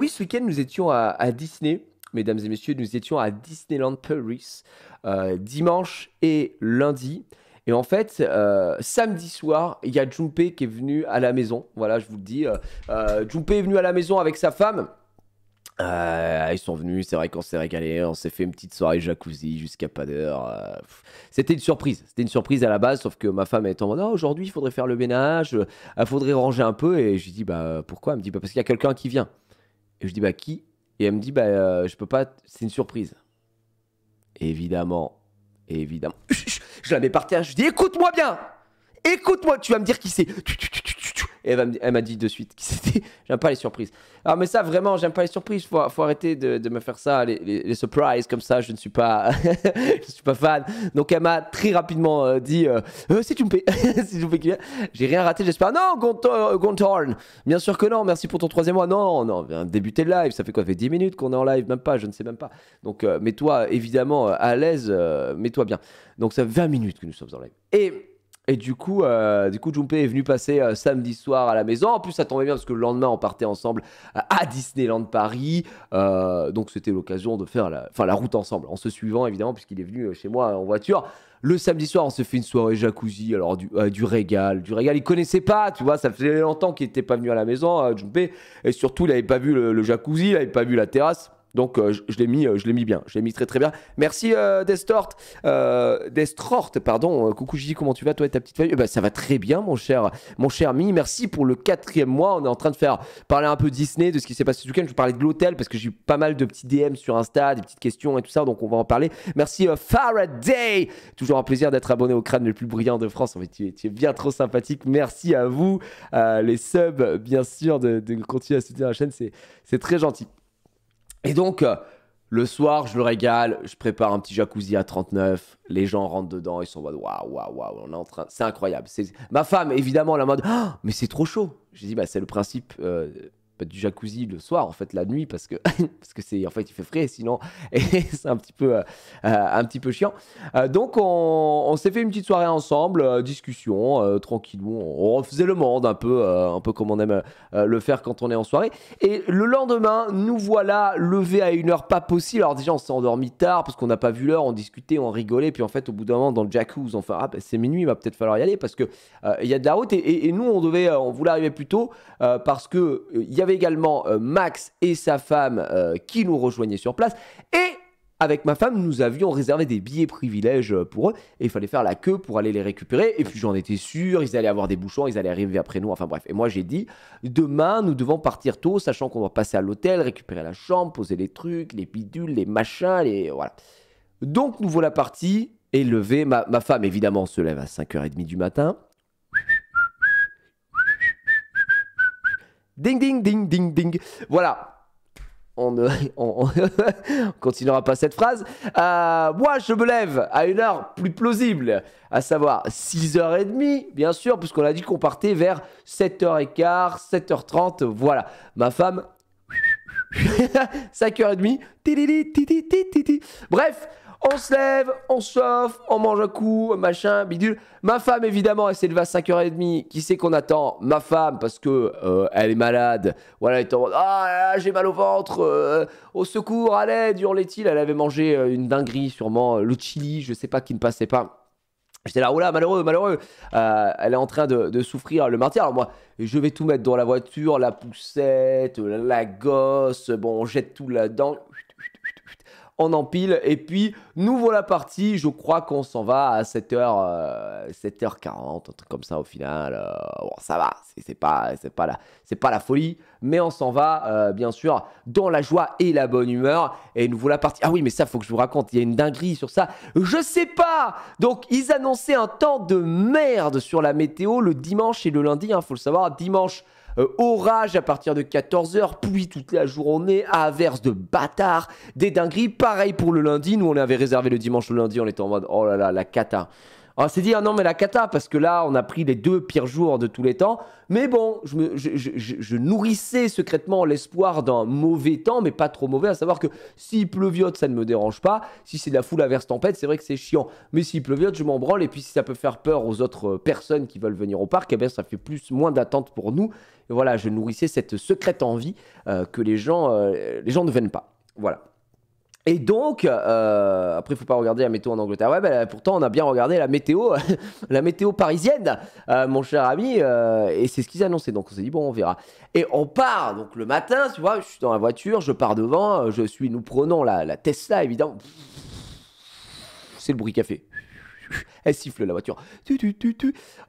Oui, ce week-end, nous étions à, Disney. Mesdames et messieurs, nous étions à Disneyland Paris euh, dimanche et lundi. Et en fait, euh, samedi soir, il y a Junpei qui est venu à la maison. Voilà, je vous le dis. Euh, euh Junpei est venu à la maison avec sa femme. ils sont venus, c'est vrai qu'on s'est régalé, on s'est fait une petite soirée jacuzzi jusqu'à pas d'heure. c'était une surprise, c'était une surprise à la base, sauf que ma femme est en mode oh, aujourd'hui il faudrait faire le ménage, il faudrait ranger un peu. Et je lui dis bah pourquoi Elle me dit bah, parce qu'il y a quelqu'un qui vient. Et je dis bah qui Et elle me dit bah euh, je peux pas, c'est une surprise. Évidemment, évidemment. Je la mets par terre, je dis écoute-moi bien Écoute-moi, tu vas me dire qui c'est. Et elle m'a dit de suite qui c'était. J'aime pas les surprises. Ah, mais ça, vraiment, j'aime pas les surprises. Faut, faut arrêter de, me faire ça, les, surprises comme ça. Je ne suis pas, je suis pas fan. Donc, elle m'a très rapidement euh, dit Si tu me payes, si tu me payes, j'ai rien raté, j'espère. Non, euh, Gontorn, bien sûr que non. Merci pour ton troisième mois. Non, non, viens débuter le live. Ça fait quoi Ça fait 10 minutes qu'on est en live, même pas, je ne sais même pas. Donc, euh, mets-toi évidemment à l'aise, mets-toi bien. Donc, ça fait 20 minutes que nous sommes en live. Et. Et du coup, euh, du coup, Junpei est venu passer euh, samedi soir à la maison. En plus, ça tombait bien parce que le lendemain, on partait ensemble à Disneyland Paris. Euh, donc, c'était l'occasion de faire la, route ensemble, en se suivant évidemment, puisqu'il est venu euh, chez moi en voiture. Le samedi soir, on s'est fait une soirée jacuzzi, alors du, régal, du régal. Il connaissait pas, tu vois, ça faisait longtemps qu'il n'était pas venu à la maison, Junpei. Et surtout, il n'avait pas vu le, le jacuzzi, il n'avait pas vu la terrasse. Donc euh, je, l'ai mis, euh, je l'ai mis bien, je l'ai mis très très bien. Merci Destort, euh, Destort, pardon. coucou Gigi, comment tu vas toi et ta petite famille eh ben, ça va très bien, mon cher, mon cher Mi. Merci pour le quatrième mois. On est en train de faire parler un peu Disney, de ce qui s'est passé ce week-end. Je parlais de l'hôtel parce que j'ai eu pas mal de petits DM sur Insta, des petites questions et tout ça, donc on va en parler. Merci Faraday, toujours un plaisir d'être abonné au crâne le plus brillant de France. En fait, tu, es bien trop sympathique. Merci à vous, les subs, bien sûr, de continuer à soutenir la chaîne, c'est très gentil. Et donc, euh, le soir, je le régale, je prépare un petit jacuzzi à 39, les gens rentrent dedans, ils sont en mode waouh, waouh, waouh, on est en train. C'est incroyable. Ma femme, évidemment, la mode, ah, mais c'est trop chaud. J'ai dit, bah, c'est le principe. Euh, du jacuzzi le soir, en fait, la nuit, parce que parce que c'est en fait il fait frais, sinon et c'est un petit peu euh, euh, un petit peu chiant. Euh, donc on, s'est fait une petite soirée ensemble, discussion, tranquillement, on refaisait le monde un peu, un peu comme on aime le faire quand on est en soirée. Et le lendemain, nous voilà levés à une heure pas possible. Alors déjà on s'est endormi tard parce qu'on n'a pas vu l'heure, on discutait, on rigolait, puis en fait au bout d'un moment dans le jacuzzi, enfin ah, ben, c'est minuit, il va peut-être falloir y aller parce que il y a de la route et, et nous on devait, on voulait arriver plus tôt parce que il y avait également euh, Max et sa femme euh, qui nous rejoignaient sur place. Et avec ma femme, nous avions réservé des billets privilèges euh, pour eux et il fallait faire la queue pour aller les récupérer. Et puis j'en étais sûr, ils allaient avoir des bouchons, ils allaient arriver après nous. Enfin bref. Et moi j'ai dit, demain nous devons partir tôt, sachant qu'on doit passer à l'hôtel, récupérer la chambre, poser les trucs, les bidules, les machins, les. Voilà. Donc nous voilà partis, et Ma, ma femme évidemment se lève à 5h30 du matin. Ding, ding, ding, ding, ding. Voilà. On, ne, on, continuera pas cette phrase. Euh, moi, je me lève à une heure plus plausible, à savoir 6h30, bien sûr, puisqu'on a dit qu'on partait vers 7h15, 7h30, voilà. Ma femme, 5h30, bref, on se lève, on chauffe, on mange un coup, machin, bidule. Ma femme, évidemment, elle s'éleva levée à 5h30. Qui sait qu'on attend Ma femme, parce que euh, elle est malade. Voilà, elle est en Ah, j'ai mal au ventre, euh, au secours, à l'aide, hurlait-il. Elle avait mangé euh, une dinguerie, sûrement, le chili, je sais pas, qui ne passait pas. J'étais là, oh là, malheureux, malheureux. elle est en train de, souffrir le martyr. Alors moi, je vais tout mettre dans la voiture, la poussette, la, la gosse, bon, on jette tout là-dedans on empile. Et puis, nous voilà parti. Je crois qu'on s'en va à 7h, euh, 7h40, un truc comme ça au final. Euh, bon, ça va, c'est pas, pas, la, pas la folie. Mais on s'en va, euh, bien sûr, dans la joie et la bonne humeur. Et nous voilà partis. Ah oui, mais ça, faut que je vous raconte. Il y a une dinguerie sur ça. Je sais pas Donc, ils annonçaient un temps de merde sur la météo le dimanche et le lundi. Il hein, faut le savoir, dimanche... Euh, orage à partir de 14h, puis toute la journée, averse de bâtard, des dingueries. Pareil pour le lundi, nous on avait réservé le dimanche le lundi, on était en mode oh là là, la cata. On s'est dit, ah non, mais la cata, parce que là, on a pris les deux pires jours de tous les temps. Mais bon, je, nourrissais secrètement l'espoir d'un mauvais temps, mais pas trop mauvais, à savoir que s'il pleuviote, ça ne me dérange pas. Si c'est de la foule verse tempête, c'est vrai que c'est chiant. Mais s'il pleuviote, je m'en branle. Et puis, si ça peut faire peur aux autres euh, personnes qui veulent venir au parc, eh bien, ça fait plus, moins d'attente pour nous. Et voilà, je nourrissais cette secrète envie euh, que les gens, euh, les gens ne viennent pas. Voilà. Et donc, euh, après, il faut pas regarder la météo en Angleterre. Ouais, bah, pourtant, on a bien regardé la météo, la météo parisienne, euh, mon cher ami. Euh, et c'est ce qu'ils annonçaient. Donc, on s'est dit, bon, on verra. Et on part. Donc, le matin, tu vois, je suis dans la voiture, je pars devant. Je suis, nous prenons la, Tesla, évidemment. C'est le bruit café. Elle siffle, la voiture.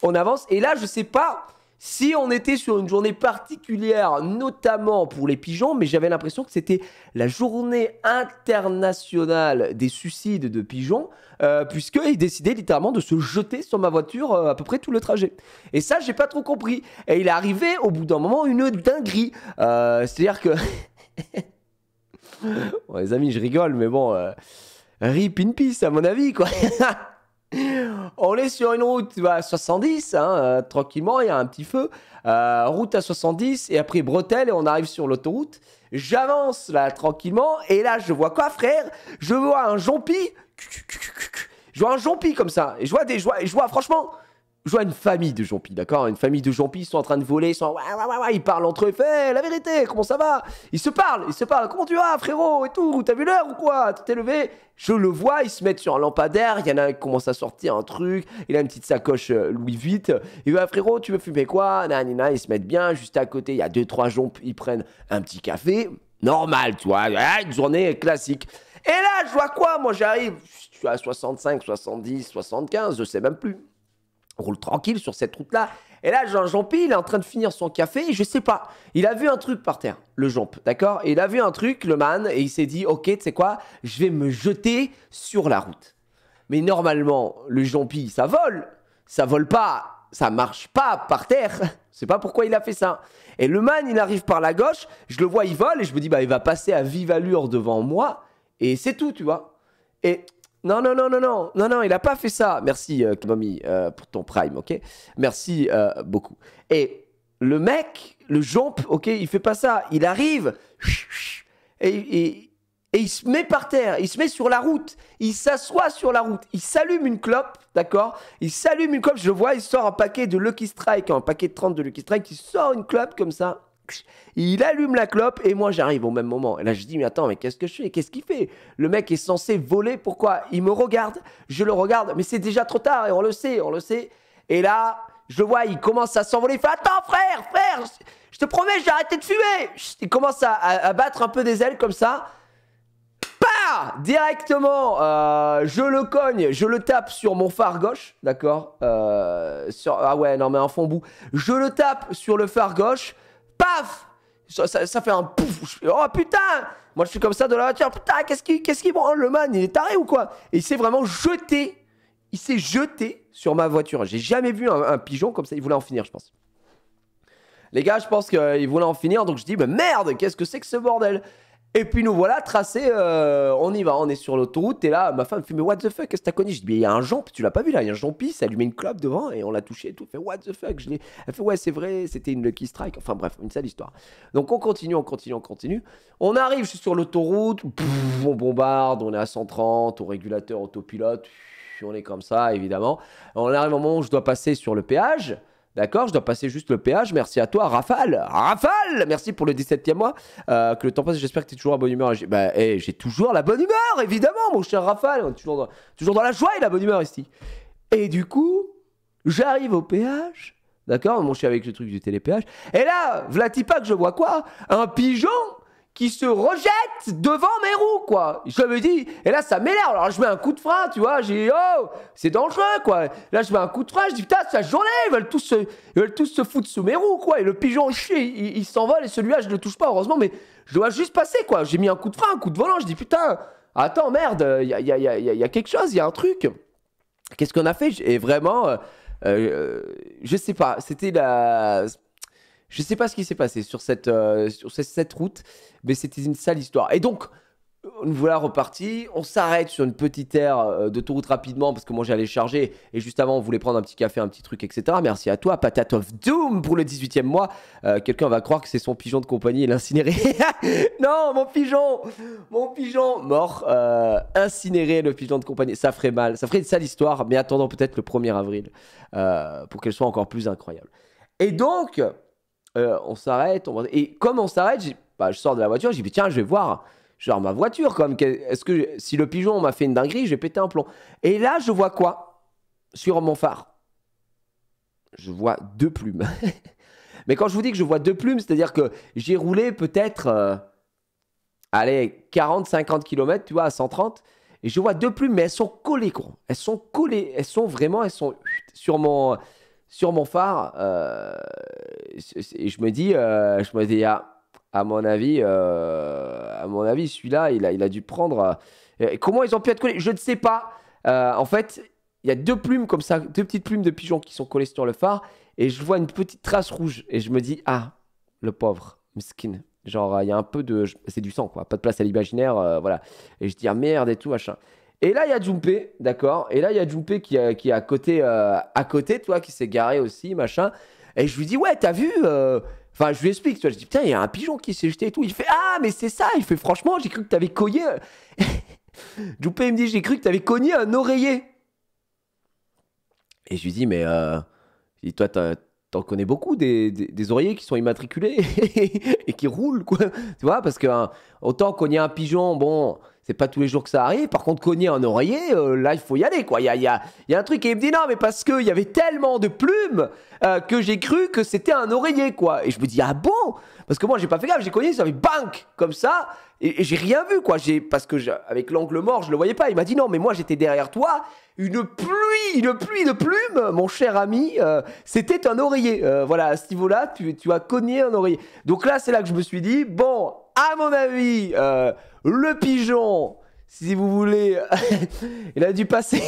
On avance. Et là, je sais pas. Si on était sur une journée particulière, notamment pour les pigeons, mais j'avais l'impression que c'était la journée internationale des suicides de pigeons, euh, puisque puisqu'ils décidaient littéralement de se jeter sur ma voiture euh, à peu près tout le trajet. Et ça, j'ai pas trop compris. Et il est arrivé au bout d'un moment une dinguerie. Euh, c'est-à-dire que... les amis, je rigole, mais bon... Rip in peace, à mon avis, quoi. on est sur une route à 70, hein, euh, tranquillement, il y a un petit feu. Euh, route à 70, et après bretelle, et on arrive sur l'autoroute. J'avance là tranquillement, et là je vois quoi, frère Je vois un jompi. Je vois un jompi comme ça. Et je vois des. je vois franchement, je vois une famille de jompies, d'accord Une famille de jompies, ils sont en train de voler, ils sont. En... Ils parlent entre eux, ils la vérité, comment ça va Ils se parlent, ils se parlent, comment tu vas, frérot Et tout, t'as vu l'heure ou quoi Tu t'es levé Je le vois, ils se mettent sur un lampadaire, il y en a un qui commence à sortir un truc, il a une petite sacoche euh, Louis Vuitton. Il va, frérot, tu veux fumer quoi Nanina, ils se mettent bien, juste à côté, il y a deux, trois jompes, ils prennent un petit café, normal, tu vois, une journée classique. Et là, je vois quoi Moi, j'arrive, je suis à 65, 70, 75, je sais même plus. On roule tranquille sur cette route-là. Et là, Jean-Jean-Pi, il est en train de finir son café, et je sais pas. Il a vu un truc par terre, le Jomp, d'accord Et Il a vu un truc, le man, et il s'est dit, ok, tu sais quoi, je vais me jeter sur la route. Mais normalement, le Jompi, ça vole. Ça vole pas ça marche pas par terre. C'est pas pourquoi il a fait ça. Et le man, il arrive par la gauche, je le vois, il vole, et je me dis, bah, il va passer à vive allure devant moi, et c'est tout, tu vois. Et non, non, non, non, non, non, non, il n'a pas fait ça. Merci, euh, euh, pour ton prime, ok Merci euh, beaucoup. Et le mec, le jump, ok, il fait pas ça. Il arrive et, et, il se met par terre, il se met sur la route, il s'assoit sur la route, il s'allume une clope, d'accord Il s'allume une clope, je vois, il sort un paquet de Lucky Strike, un paquet de 30 de Lucky Strike, il sort une clope comme ça. Il allume la clope et moi j'arrive au même moment. Et là je dis mais attends mais qu'est-ce que je fais Qu'est-ce qu'il fait Le mec est censé voler, pourquoi Il me regarde, je le regarde, mais c'est déjà trop tard et on le sait, on le sait. Et là, je vois, il commence à s'envoler, il fait attends frère, frère, je te promets, j'ai arrêté de fumer. Il commence à, battre un peu des ailes comme ça. Bah Directement, euh, je le cogne, je le tape sur mon phare gauche, d'accord euh, Ah ouais, non mais en fond bout. Je le tape sur le phare gauche paf ça, fait un pouf. Oh putain Moi je suis comme ça de la voiture. Putain, qu'est-ce qu'il qu'est-ce qui le man Il est taré ou quoi Et il s'est vraiment jeté. Il s'est jeté sur ma voiture. J'ai jamais vu un, pigeon comme ça. Il voulait en finir, je pense. Les gars, je pense qu'il voulait en finir. Donc je dis, mais merde, qu'est-ce que c'est que ce bordel et puis nous voilà tracés, euh, on y va, on est sur l'autoroute, et là, ma femme me fait Mais what the fuck, qu'est-ce que t'as connu Je dis Mais il y a un jamp, tu l'as pas vu là, il y a un jampi, ça allumait une clope devant, et on l'a touché et tout. fait What the fuck je Elle fait Ouais, c'est vrai, c'était une Lucky Strike. Enfin bref, une sale histoire. Donc on continue, on continue, on continue. On arrive, sur l'autoroute, on bombarde, on est à 130, au régulateur, autopilote, on est comme ça, évidemment. On arrive au moment où je dois passer sur le péage. D'accord Je dois passer juste le péage. Merci à toi, Rafale. Rafale Merci pour le 17e mois. Euh, que le temps passe, j'espère que tu es toujours à bonne humeur. Bah, eh, j'ai toujours la bonne humeur, évidemment, mon cher Rafale. toujours dans, la joie et la bonne humeur ici. Et du coup, j'arrive au péage. D'accord Mon cher avec le truc du télépéage. Et là, que je vois quoi Un pigeon qui se rejette devant mes roues, quoi. Je me dis, et là, ça m'énerve. Alors, je mets un coup de frein, tu vois. J'ai, oh, c'est dangereux, quoi. Là, je mets un coup de frein, je dis, putain, c'est la journée, ils veulent, tous se, veulent tous se foutre sous mes roues, quoi. Et le pigeon, il, il, s'envole, et celui-là, je le touche pas, heureusement, mais je dois juste passer, quoi. J'ai mis un coup de frein, un coup de volant, je dis, putain, attends, merde, il y a, y, a, y a, quelque chose, il y a un truc. Qu'est-ce qu'on a fait Et vraiment, je euh, ne euh, je sais pas, c'était la je ne sais pas ce qui s'est passé sur cette, euh, sur cette, route, mais c'était une sale histoire. Et donc, euh, nous voilà reparti. On s'arrête sur une petite aire euh, d'autoroute rapidement parce que moi j'allais charger et juste avant on voulait prendre un petit café, un petit truc, etc. Merci à toi, Patate of Doom, pour le 18e mois. Quelqu'un va croire que c'est son pigeon de compagnie et l'incinérer. non, mon pigeon Mon pigeon Mort, euh, incinéré, le pigeon de compagnie. Ça ferait mal. Ça ferait une sale histoire, mais attendons peut-être le 1er avril pour qu'elle soit encore plus incroyable. Et donc, euh, on s'arrête. On... Et comme on s'arrête, bah, je sors de la voiture, je dis, tiens, je vais voir genre ma voiture comme est-ce que si le pigeon m'a fait une dinguerie, je vais péter un plomb. Et là, je vois quoi sur mon phare Je vois deux plumes. Mais quand je vous dis que je vois deux plumes, c'est-à-dire que j'ai roulé peut-être euh, allez 40 50 km, tu vois, à 130 et je vois deux plumes mais elles sont collées gros. Elles sont collées, elles sont vraiment elles sont sur mon sur mon phare, euh, je me dis, euh, je me ah, à mon avis, euh, à mon avis, celui-là, il a, il a dû prendre. Euh, comment ils ont pu être collés Je ne sais pas. en fait, il y a deux plumes comme ça, deux petites plumes de pigeons qui sont collées sur le phare, et je vois une petite trace rouge, et je me dis, ah, le pauvre, skin. Genre, il y a un peu de. C'est du sang, quoi. Pas de place à l'imaginaire, voilà. Et je dis, ah, merde et tout, machin. Et là, il y a Jumpé, d'accord Et là, il y a Jumpé qui, est à côté, euh, à côté, toi, qui s'est garé aussi, machin. Et je lui dis, ouais, t'as vu euh, Enfin, je lui explique, tu vois, je dis, putain, il y a un pigeon qui s'est jeté et tout. Il fait, ah, mais c'est ça Il fait, franchement, j'ai cru que t'avais cogné. Jumpé, il me dit, j'ai cru que t'avais cogné un oreiller. Et je lui dis, mais euh... toi, t'en connais beaucoup des, oreillers qui sont immatriculés et qui roulent, quoi. Tu vois, parce que qu'on hein, autant a un pigeon, bon c'est pas tous les jours que ça arrive. Par contre, cogner un oreiller, euh, là, il faut y aller, quoi. Il y a, y, a, un truc. Et il me dit, non, mais parce qu'il y avait tellement de plumes euh, que j'ai cru que c'était un oreiller, quoi. Et je me dis, ah bon Parce que moi, j'ai pas fait gaffe. J'ai cogné, ça fait bang », comme ça. Et, j'ai rien vu, quoi. j'ai Parce que, avec l'angle mort, je le voyais pas. Il m'a dit, non, mais moi, j'étais derrière toi. Une pluie, une pluie de plumes, mon cher ami. Euh, c'était un oreiller. voilà, à ce niveau-là, tu, as cogné un oreiller. Donc là, c'est là que je me suis dit, bon, à mon avis, le pigeon si vous voulez, il a dû passer,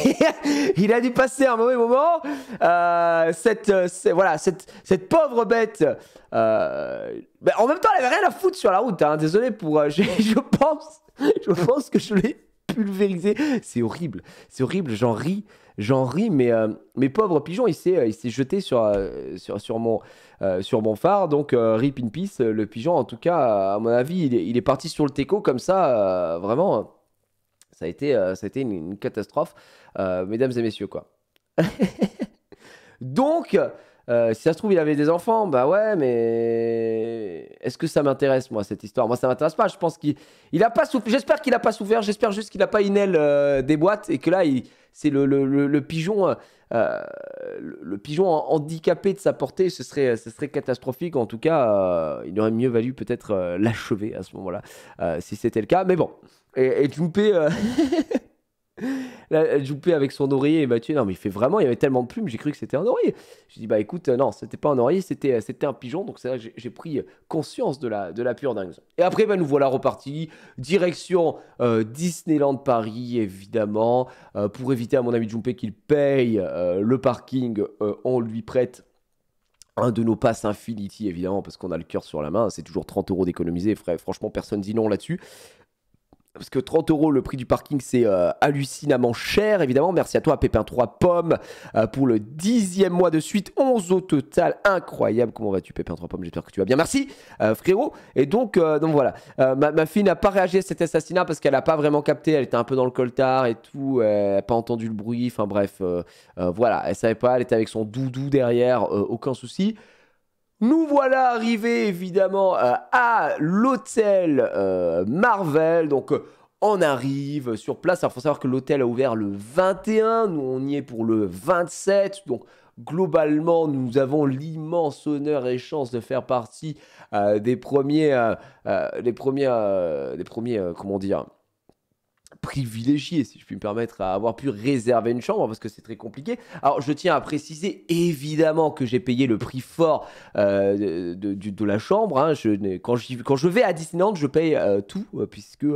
il a dû passer un mauvais moment. Euh, cette, voilà, cette, pauvre bête. Euh, ben, en même temps, elle avait rien à foutre sur la route. Hein. Désolé pour, euh, pense, je pense que je l'ai pulvérisé. C'est horrible. C'est horrible. J'en ris. J'en ris, mais euh, mes pauvres pigeons, il s'est, euh, il s'est jeté sur, euh, sur, sur, mon, sur mon phare. Donc, rip in peace, le pigeon, en tout cas, à mon avis, il est, parti sur le teco comme ça. vraiment, ça a été, ça a une, une catastrophe, mesdames et messieurs, quoi. donc. Euh, si ça se trouve, il avait des enfants, bah ouais, mais est-ce que ça m'intéresse, moi, cette histoire Moi, ça m'intéresse pas. Je pense qu'il a pas J'espère qu'il a pas souffert. J'espère juste qu'il a pas une aile euh, des boîtes et que là, il... c'est le, le, pigeon, le, pigeon euh, handicapé de sa portée. Ce serait, ce serait catastrophique. En tout cas, il aurait mieux valu peut-être l'achever à ce moment-là, si c'était le cas. Mais bon, et, et Jumpé. Là, avec son oreiller et Mathieu, non mais il fait vraiment, il y avait tellement de plumes, j'ai cru que c'était un oreiller. J'ai dit bah écoute, euh, non, c'était pas un oreiller, c'était, euh, c'était un pigeon, donc c'est là que j'ai pris euh, conscience de la, de la pure dingue. Et après, bah, nous voilà repartis, direction Disneyland Paris, évidemment, pour éviter à mon ami Jumper qu'il paye le parking, on lui prête un de nos passes Infinity, évidemment, parce qu'on a le cœur sur la main. C'est toujours 30 euros d'économiser. Franchement, personne dit non là-dessus parce que 30 euros le prix du parking c'est euh, hallucinamment cher évidemment. Merci à toi Pépin 3 Pommes euh, pour le dixième mois de suite, 11 au total, incroyable. Comment vas-tu Pépin 3 Pommes J'espère que tu vas bien, merci euh, frérot. Et donc, donc voilà, ma, fille n'a pas réagi à cet assassinat parce qu'elle n'a pas vraiment capté, elle était un peu dans le coltard et tout, elle n'a pas entendu le bruit, enfin bref, voilà, elle savait pas, elle était avec son doudou derrière, aucun souci. Nous voilà arrivés évidemment euh, à l'hôtel euh, Marvel. Donc euh, on arrive sur place. Alors faut savoir que l'hôtel a ouvert le 21. Nous on y est pour le 27. Donc globalement nous avons l'immense honneur et chance de faire partie des premiers, des premiers, des premiers, comment dire privilégié, si je puis me permettre, à avoir pu réserver une chambre parce que c'est très compliqué. Alors, je tiens à préciser évidemment que j'ai payé le prix fort euh, de, la chambre. Hein. quand, quand, je vais à Disneyland, je paye euh, tout euh, puisque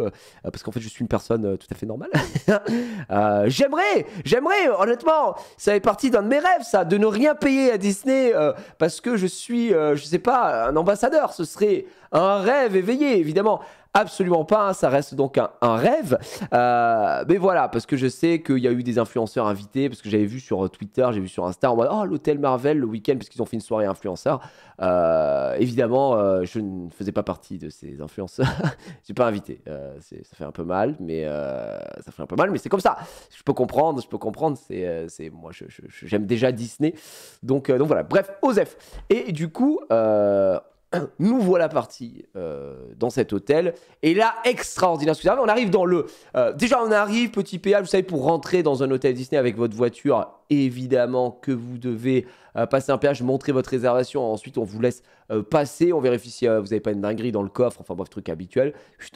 parce qu'en fait, je suis une personne tout à fait normale. j'aimerais, j'aimerais, honnêtement, ça fait partie d'un de mes rêves, ça, de ne rien payer à Disney parce que je suis, je sais pas, un ambassadeur. Ce serait un rêve éveillé, évidemment. Absolument pas, hein, ça reste donc un, rêve. Euh, mais voilà, parce que je sais qu'il y a eu des influenceurs invités, parce que j'avais vu sur euh, Twitter, j'ai vu sur Insta, Oh, l'hôtel Marvel le week-end, parce qu'ils ont fait une soirée influenceur. Euh, évidemment, je ne faisais pas partie de ces influenceurs. Je suis pas invité. ça fait un peu mal, mais ça fait un peu mal, mais c'est comme ça. Je peux comprendre, je peux comprendre. C'est, moi, j'aime déjà Disney. Donc, donc voilà, bref, Osef. Et du coup, nous voilà partis euh, dans cet hôtel. Et là, extraordinaire On arrive dans le. Euh, déjà, on arrive, petit péage, vous savez, pour rentrer dans un hôtel Disney avec votre voiture, évidemment que vous devez euh, passer un péage, montrer votre réservation. Ensuite, on vous laisse euh, passer. On vérifie si euh, vous n'avez pas une dinguerie dans le coffre. Enfin bref, truc habituel.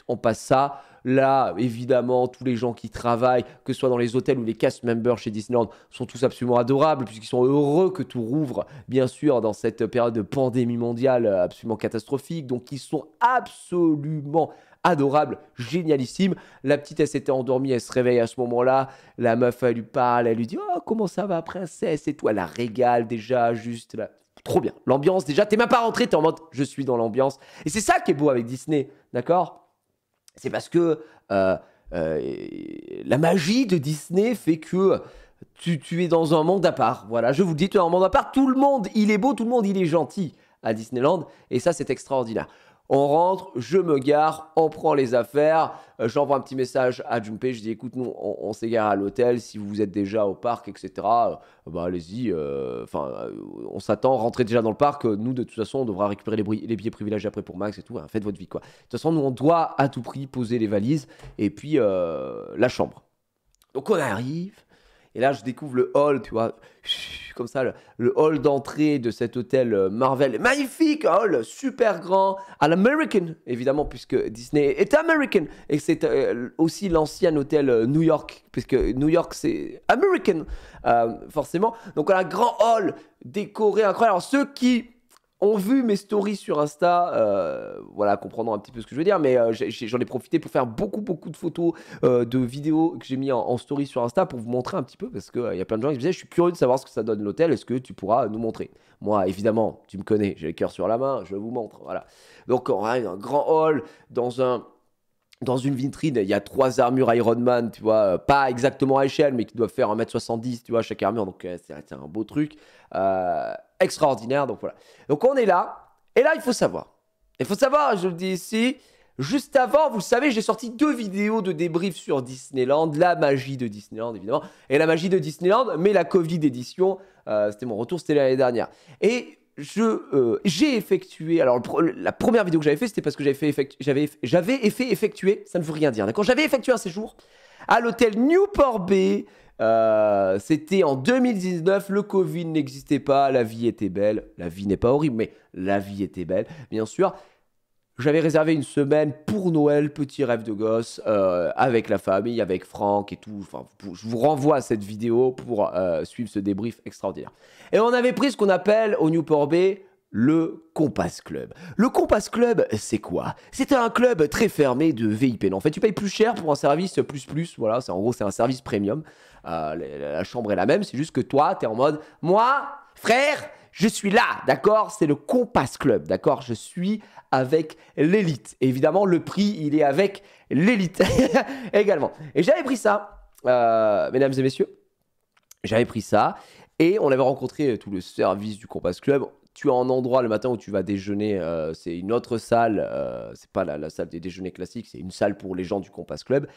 on passe ça. Là, évidemment, tous les gens qui travaillent, que ce soit dans les hôtels ou les cast members chez Disneyland, sont tous absolument adorables puisqu'ils sont heureux que tout rouvre, bien sûr, dans cette période de pandémie mondiale absolument catastrophique. Donc, ils sont absolument adorable, génialissime. La petite, elle s'était endormie, elle se réveille à ce moment-là. La meuf, elle lui parle, elle lui dit Oh, comment ça va, princesse Et toi, elle la régale déjà, juste là. Trop bien. L'ambiance, déjà, t'es même pas rentré, t'es en mode Je suis dans l'ambiance. Et c'est ça qui est beau avec Disney, d'accord C'est parce que euh, euh, la magie de Disney fait que. Tu, tu, es dans un monde à part. Voilà, je vous le dis, tu es dans un monde à part. Tout le monde, il est beau, tout le monde, il est gentil à Disneyland. Et ça, c'est extraordinaire. On rentre, je me gare, on prend les affaires. Euh, j'envoie un petit message à Junpei. Je dis écoute, nous, on, s'égare à l'hôtel. Si vous êtes déjà au parc, etc., euh, bah, allez-y. Euh, enfin, on s'attend. Rentrez déjà dans le parc. Nous, de toute façon, on devra récupérer les, billets privilégiés après pour Max et tout. Hein, faites votre vie, quoi. De toute façon, nous, on doit à tout prix poser les valises et puis la chambre. Donc, on arrive. Et là, je découvre le hall, tu vois, comme ça, le, hall d'entrée de cet hôtel euh, Marvel. Magnifique hall, super grand, à l'American, évidemment, puisque Disney est American. Et c'est euh, aussi l'ancien hôtel euh, New York, puisque New York, c'est American, forcément. Donc, on grand hall décoré, incroyable. Alors, ceux qui ont vu mes stories sur Insta, euh, voilà, comprendre un petit peu ce que je veux dire, mais euh, j'en ai, profité pour faire beaucoup, beaucoup de photos, euh, de vidéos que j'ai mis en, story sur Insta pour vous montrer un petit peu, parce qu'il y a plein de gens qui me disaient, je suis curieux de savoir ce que ça donne l'hôtel, est-ce que tu pourras nous montrer Moi, évidemment, tu me connais, j'ai le cœur sur la main, je vous montre, voilà. Donc, on a un grand hall dans un dans une vitrine, il y a trois armures Iron Man, tu vois, pas exactement à échelle, mais qui doivent faire 1m70, tu vois, chaque armure, donc c'est un beau truc. Euh, extraordinaire. Donc voilà. Donc on est là. Et là, il faut savoir. Il faut savoir, je le dis ici, Juste avant, vous le savez, j'ai sorti deux vidéos de débrief sur Disneyland, la magie de Disneyland évidemment, et la magie de Disneyland, mais la Covid édition, euh, c'était mon retour, c'était l'année dernière. Et je euh, j'ai effectué, alors la première vidéo que j'avais fait, c'était parce que j'avais fait, j'avais, j'avais fait effectuer, ça ne veut rien dire, d'accord J'avais effectué un séjour à l'hôtel Newport Bay euh, c'était en 2019, le Covid n'existait pas, la vie était belle. La vie n'est pas horrible, mais la vie était belle, bien sûr. J'avais réservé une semaine pour Noël, petit rêve de gosse, euh, avec la famille, avec Franck et tout. je vous renvoie à cette vidéo pour euh, suivre ce débrief extraordinaire. Et on avait pris ce qu'on appelle au Newport Bay le Compass Club. Le Compass Club, c'est quoi C'est un club très fermé de VIP. En fait, tu payes plus cher pour un service plus plus. Voilà, c'est en gros, c'est un service premium. Euh, la chambre est la même, c'est juste que toi, tu es en mode, moi, frère, je suis là, d'accord C'est le Compass Club, d'accord Je suis avec l'élite. Évidemment, le prix, il est avec l'élite également. Et j'avais pris ça, euh, mesdames et messieurs. J'avais pris ça et on avait rencontré euh, tout le service du Compass Club tu as un endroit le matin où tu vas déjeuner, euh, c'est une autre salle, euh, c'est pas la, salle des déjeuners classiques, c'est une salle pour les gens du Compass Club,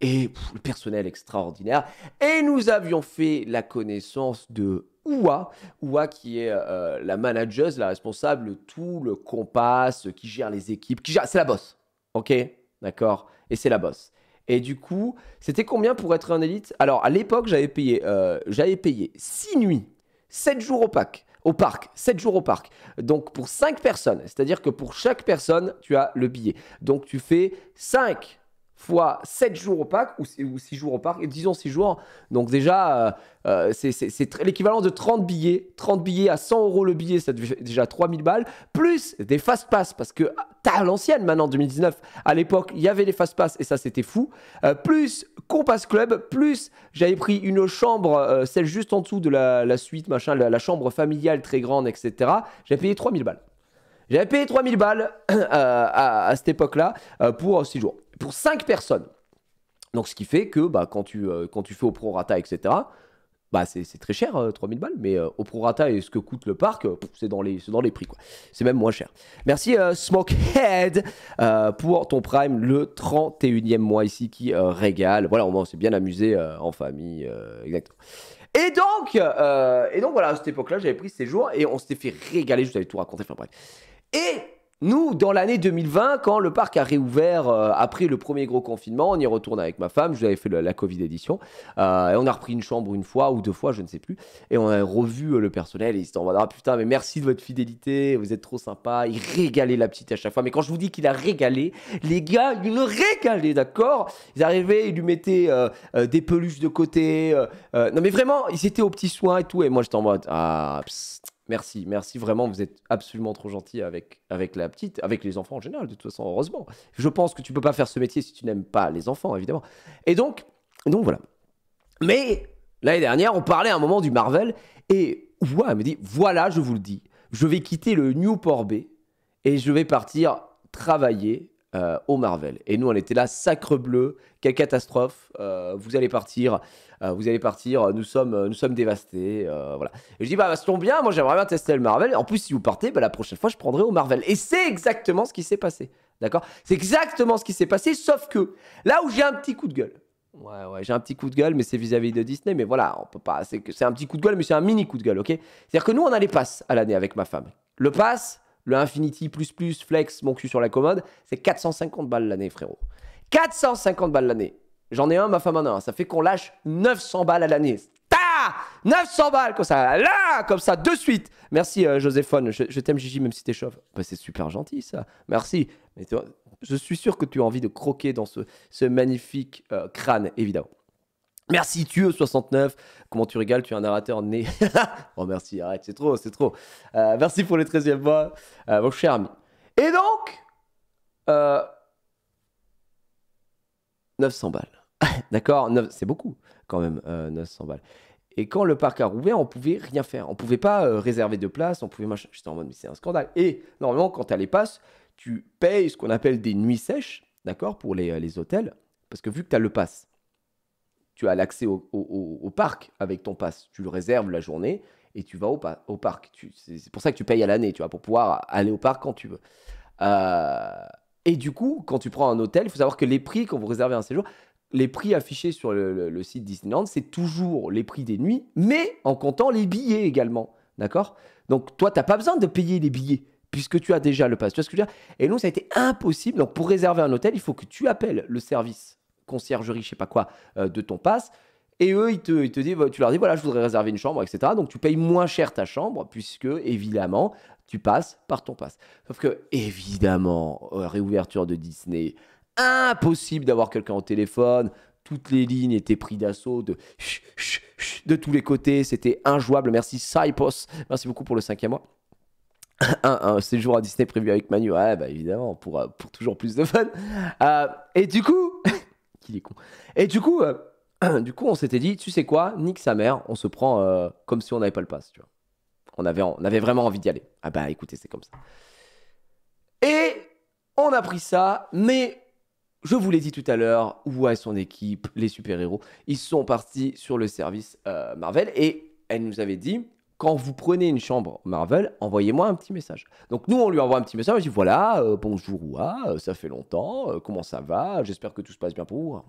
et le personnel extraordinaire. Et nous avions fait la connaissance de Oua, Oua qui est euh, la manageuse, la responsable, tout le Compass, qui gère les équipes, qui gère, c'est la bosse, ok, d'accord, et c'est la bosse. Et du coup, c'était combien pour être un élite Alors à l'époque, j'avais payé, j'avais payé 6 nuits, 7 jours au pack, au parc, 7 jours au parc. Donc pour 5 personnes, c'est-à-dire que pour chaque personne, tu as le billet. Donc tu fais 5 fois 7 jours au parc ou, 6 jours au parc, et disons 6 jours. Donc déjà, euh, euh, c'est l'équivalent de 30 billets. 30 billets à 100 euros le billet, ça devient déjà 3000 balles, plus des fast pass, parce que ah, t'as l'ancienne maintenant, 2019, à l'époque, il y avait les fast pass et ça c'était fou. Euh, plus Compass Club, plus j'avais pris une chambre, celle juste en dessous de la, suite, machin, la, chambre familiale très grande, etc. J'avais payé 3000 balles. J'avais payé 3000 balles à, cette époque-là pour 6 jours pour 5 personnes. Donc, ce qui fait que bah, quand, tu, euh, quand tu fais au prorata, etc., bah, c'est très cher, 3000 euh, balles, mais euh, au prorata et ce que coûte le parc, c'est dans, les, dans les prix. C'est même moins cher. Merci Smokehead pour ton prime, le 31e mois ici qui régale. Voilà, on s'est bien amusé en famille. exactement. Et donc, et donc, voilà, à cette époque-là, j'avais pris ces jours et on s'était fait régaler, je vous avais tout raconté, enfin bref. Et nous, dans l'année 2020, quand le parc a réouvert euh, après le premier gros confinement, on y retourne avec ma femme, je vous avais fait la, Covid édition, euh, et on a repris une chambre une fois ou deux fois, je ne sais plus, et on a revu euh, le personnel, et ils se en ah putain, mais merci de votre fidélité, vous êtes trop sympa, il régalait la petite à chaque fois, mais quand je vous dis qu'il a régalé, les gars, ils le régalaient, d'accord Ils arrivaient, ils lui mettaient des peluches de côté, non mais vraiment, ils étaient aux petits soins et tout, et moi je en mode, ah, Merci, merci vraiment, vous êtes absolument trop gentil avec, avec la petite, avec les enfants en général, de toute façon, heureusement. Je pense que tu peux pas faire ce métier si tu n'aimes pas les enfants, évidemment. Et donc, donc voilà. Mais l'année dernière, on parlait à un moment du Marvel, et voilà, elle me dit, voilà, je vous le dis, je vais quitter le Newport Bay, et je vais partir travailler euh, au Marvel. Et nous, on était là, sacre bleu, quelle catastrophe, euh, vous allez partir, euh, vous allez partir, nous sommes, nous sommes dévastés. voilà. Et je dis, bah, ça tombe bien, moi j'aimerais bien tester le Marvel. En plus, si vous partez, bah, la prochaine fois, je prendrai au Marvel. Et c'est exactement ce qui s'est passé. D'accord C'est exactement ce qui s'est passé, sauf que là où j'ai un petit coup de gueule. Ouais, ouais, j'ai un petit coup de gueule, mais c'est vis-à-vis de Disney. Mais voilà, on peut pas. C'est un petit coup de gueule, mais c'est un mini coup de gueule, ok C'est-à-dire que nous, on a les passes à l'année avec ma femme. Le pass, le Infinity plus plus flex mon cul sur la commode, c'est 450 balles l'année frérot. 450 balles l'année. J'en ai un, ma femme en a un. Ça fait qu'on lâche 900 balles à l'année. 900 balles comme ça, là, comme ça, de suite. Merci euh, Joséphone, je, t'aime Gigi même si t'es chauve. Bah, c'est super gentil ça, merci. Mais je suis sûr que tu as envie de croquer dans ce, magnifique euh, crâne, évidemment. Merci Tueux 69. Comment tu régales, tu es un narrateur né. oh merci, arrête, c'est trop, c'est trop. Euh, merci pour les 13e mois, euh, mon cher ami. Et donc, 900 euh, balles. D'accord C'est beaucoup quand même, 900 euh, balles. Et quand le parc a rouvert, on pouvait rien faire. On pouvait pas réserver de place, on pouvait J'étais en mode, mais c'est un scandale. Et normalement, quand tu as les passes, tu payes ce qu'on appelle des nuits sèches, d'accord, pour les, les hôtels. Parce que vu que tu as le pass, tu as l'accès au, parc avec ton passe. Tu le réserves la journée et tu vas au, parc. C'est pour ça que tu payes à l'année, tu vois, pour pouvoir aller au parc quand tu veux. Euh, et du coup, quand tu prends un hôtel, il faut savoir que les prix, quand vous réservez un séjour, les prix affichés sur le, site Disneyland, c'est toujours les prix des nuits, mais en comptant les billets également. D'accord Donc, toi, tu n'as pas besoin de payer les billets puisque tu as déjà le passe. Tu vois ce que je veux dire Et nous, ça a été impossible. Donc, pour réserver un hôtel, il faut que tu appelles le service conciergerie, je sais pas quoi, euh, de ton pass. Et eux, ils te, ils te disent, bah, tu leur dis, voilà, je voudrais réserver une chambre, etc. Donc tu payes moins cher ta chambre, puisque évidemment, tu passes par ton pass. Sauf que, évidemment, euh, réouverture de Disney, impossible d'avoir quelqu'un au téléphone. Toutes les lignes étaient prises d'assaut de, de tous les côtés. C'était injouable. Merci Saipos. Merci beaucoup pour le cinquième mois. un, séjour à Disney prévu avec Manu. Ouais, bah évidemment, pour, euh, pour toujours plus de fun. et du coup, il est con. Et du coup, euh, du coup on s'était dit, tu sais quoi, nique sa mère, on se prend euh, comme si on n'avait pas le pass, tu vois. On avait, on avait vraiment envie d'y aller. Ah bah écoutez, c'est comme ça. Et on a pris ça, mais je vous l'ai dit tout à l'heure, où est son équipe, les super-héros Ils sont partis sur le service euh, Marvel et elle nous avait dit quand vous prenez une chambre Marvel, envoyez-moi un petit message. Donc nous, on lui envoie un petit message, on dit voilà, euh, bonjour euh, ça fait longtemps, euh, comment ça va, j'espère que tout se passe bien pour vous.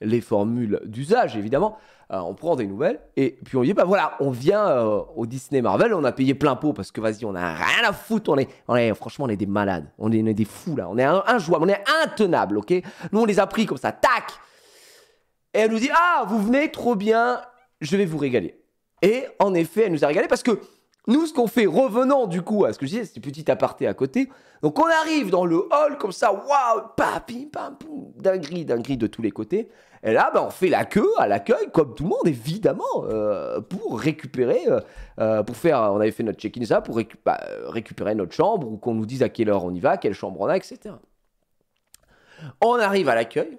Les formules d'usage, évidemment, on prend des nouvelles et puis on dit bah voilà, on vient au Disney Marvel, on a payé plein pot parce que vas-y, on a rien à foutre, on est, on est, franchement, on est des malades, on est, des fous là, on est injouables, on est intenable, ok Nous, on les a pris comme ça, tac Et elle nous dit ah, vous venez, trop bien, je vais vous régaler. Et en effet, elle nous a régalé parce que nous, ce qu'on fait, revenant du coup à ce que je disais, c'était petit aparté à côté. Donc on arrive dans le hall comme ça, waouh, pam, d'un pam, de tous les côtés. Et là, ben, on fait la queue à l'accueil, comme tout le monde, évidemment, euh, pour récupérer, euh, euh, pour faire, on avait fait notre check-in, ça, pour bah, récupérer notre chambre, ou qu'on nous dise à quelle heure on y va, quelle chambre on a, etc. On arrive à l'accueil,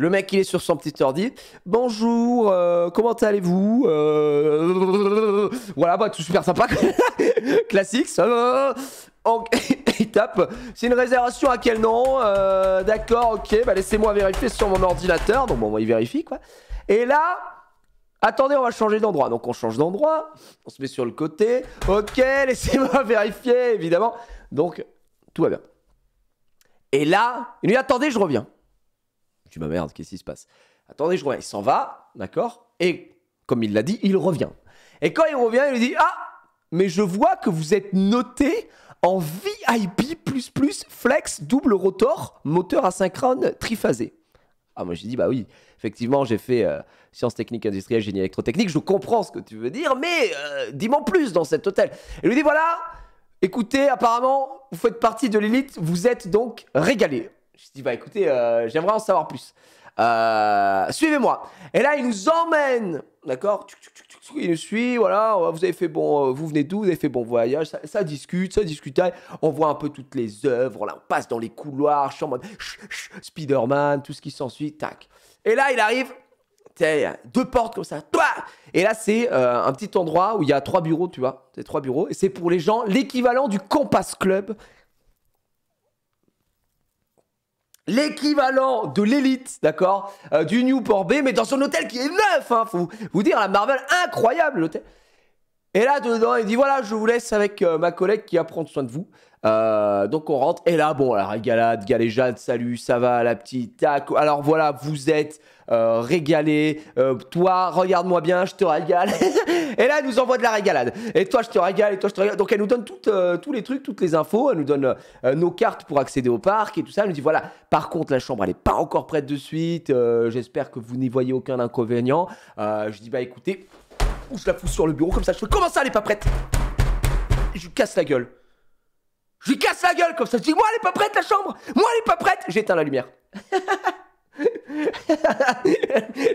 le mec, il est sur son petit ordi. Bonjour, euh, comment allez-vous euh, Voilà, bah, tout super sympa. Classique. Ça... il tape. C'est une réservation à quel nom euh, D'accord, ok. Bah, laissez-moi vérifier sur mon ordinateur. Donc, bon, il vérifie, quoi. Et là. Attendez, on va changer d'endroit. Donc, on change d'endroit. On se met sur le côté. Ok, laissez-moi vérifier, évidemment. Donc, tout va bien. Et là, il lui dit Attendez, je reviens. Tu ma merde, qu'est-ce qui se passe Attendez, je Il s'en va, d'accord Et comme il l'a dit, il revient. Et quand il revient, il lui dit Ah, mais je vois que vous êtes noté en VIP, flex, double rotor, moteur asynchrone, triphasé. Ah, moi j'ai dit Bah oui, effectivement, j'ai fait euh, sciences techniques industrielles, génie électrotechnique, je comprends ce que tu veux dire, mais euh, dis-moi plus dans cet hôtel. Et lui dit Voilà, écoutez, apparemment, vous faites partie de l'élite, vous êtes donc régalé. Je dis, bah écoutez, euh, j'aimerais en savoir plus. Euh, suivez-moi. Et là, il nous emmène. D'accord Il nous suit, voilà. Vous avez fait bon, euh, vous venez d'où Vous avez fait bon voyage. Ça, discute, ça discute. On voit un peu toutes les œuvres. Là, on passe dans les couloirs. Je suis Spider-Man, tout ce qui s'ensuit. Tac. Et là, il arrive. Deux portes comme ça. Toi Et là, c'est un petit endroit où il y a trois bureaux, tu vois. C'est trois bureaux. Et c'est pour les gens l'équivalent du Compass Club l'équivalent de l'élite, d'accord euh, Du Newport B, mais dans son hôtel qui est neuf, hein, faut vous dire, la Marvel, incroyable l'hôtel. Et là, dedans, il dit voilà, je vous laisse avec euh, ma collègue qui va prendre soin de vous. Euh, donc on rentre et là, bon, la régalade, galéjade, salut, ça va la petite, tac. Alors voilà, vous êtes euh, régalé. Euh, toi, regarde-moi bien, je te régale. et là, elle nous envoie de la régalade. Et toi, je te régale, et toi, je te Donc elle nous donne tous les trucs, toutes les infos. Elle nous donne nos cartes pour accéder au parc et tout ça. Elle nous dit voilà, par contre, la chambre, elle est pas encore prête de suite. J'espère que vous n'y voyez aucun inconvénient. je dis bah écoutez, je la pousse sur le bureau comme ça. Je fais comment ça, elle n'est pas prête Je lui casse la gueule. Je lui casse la gueule comme ça. Je dis, moi, elle est pas prête, la chambre. Moi, elle est pas prête. J'éteins la lumière.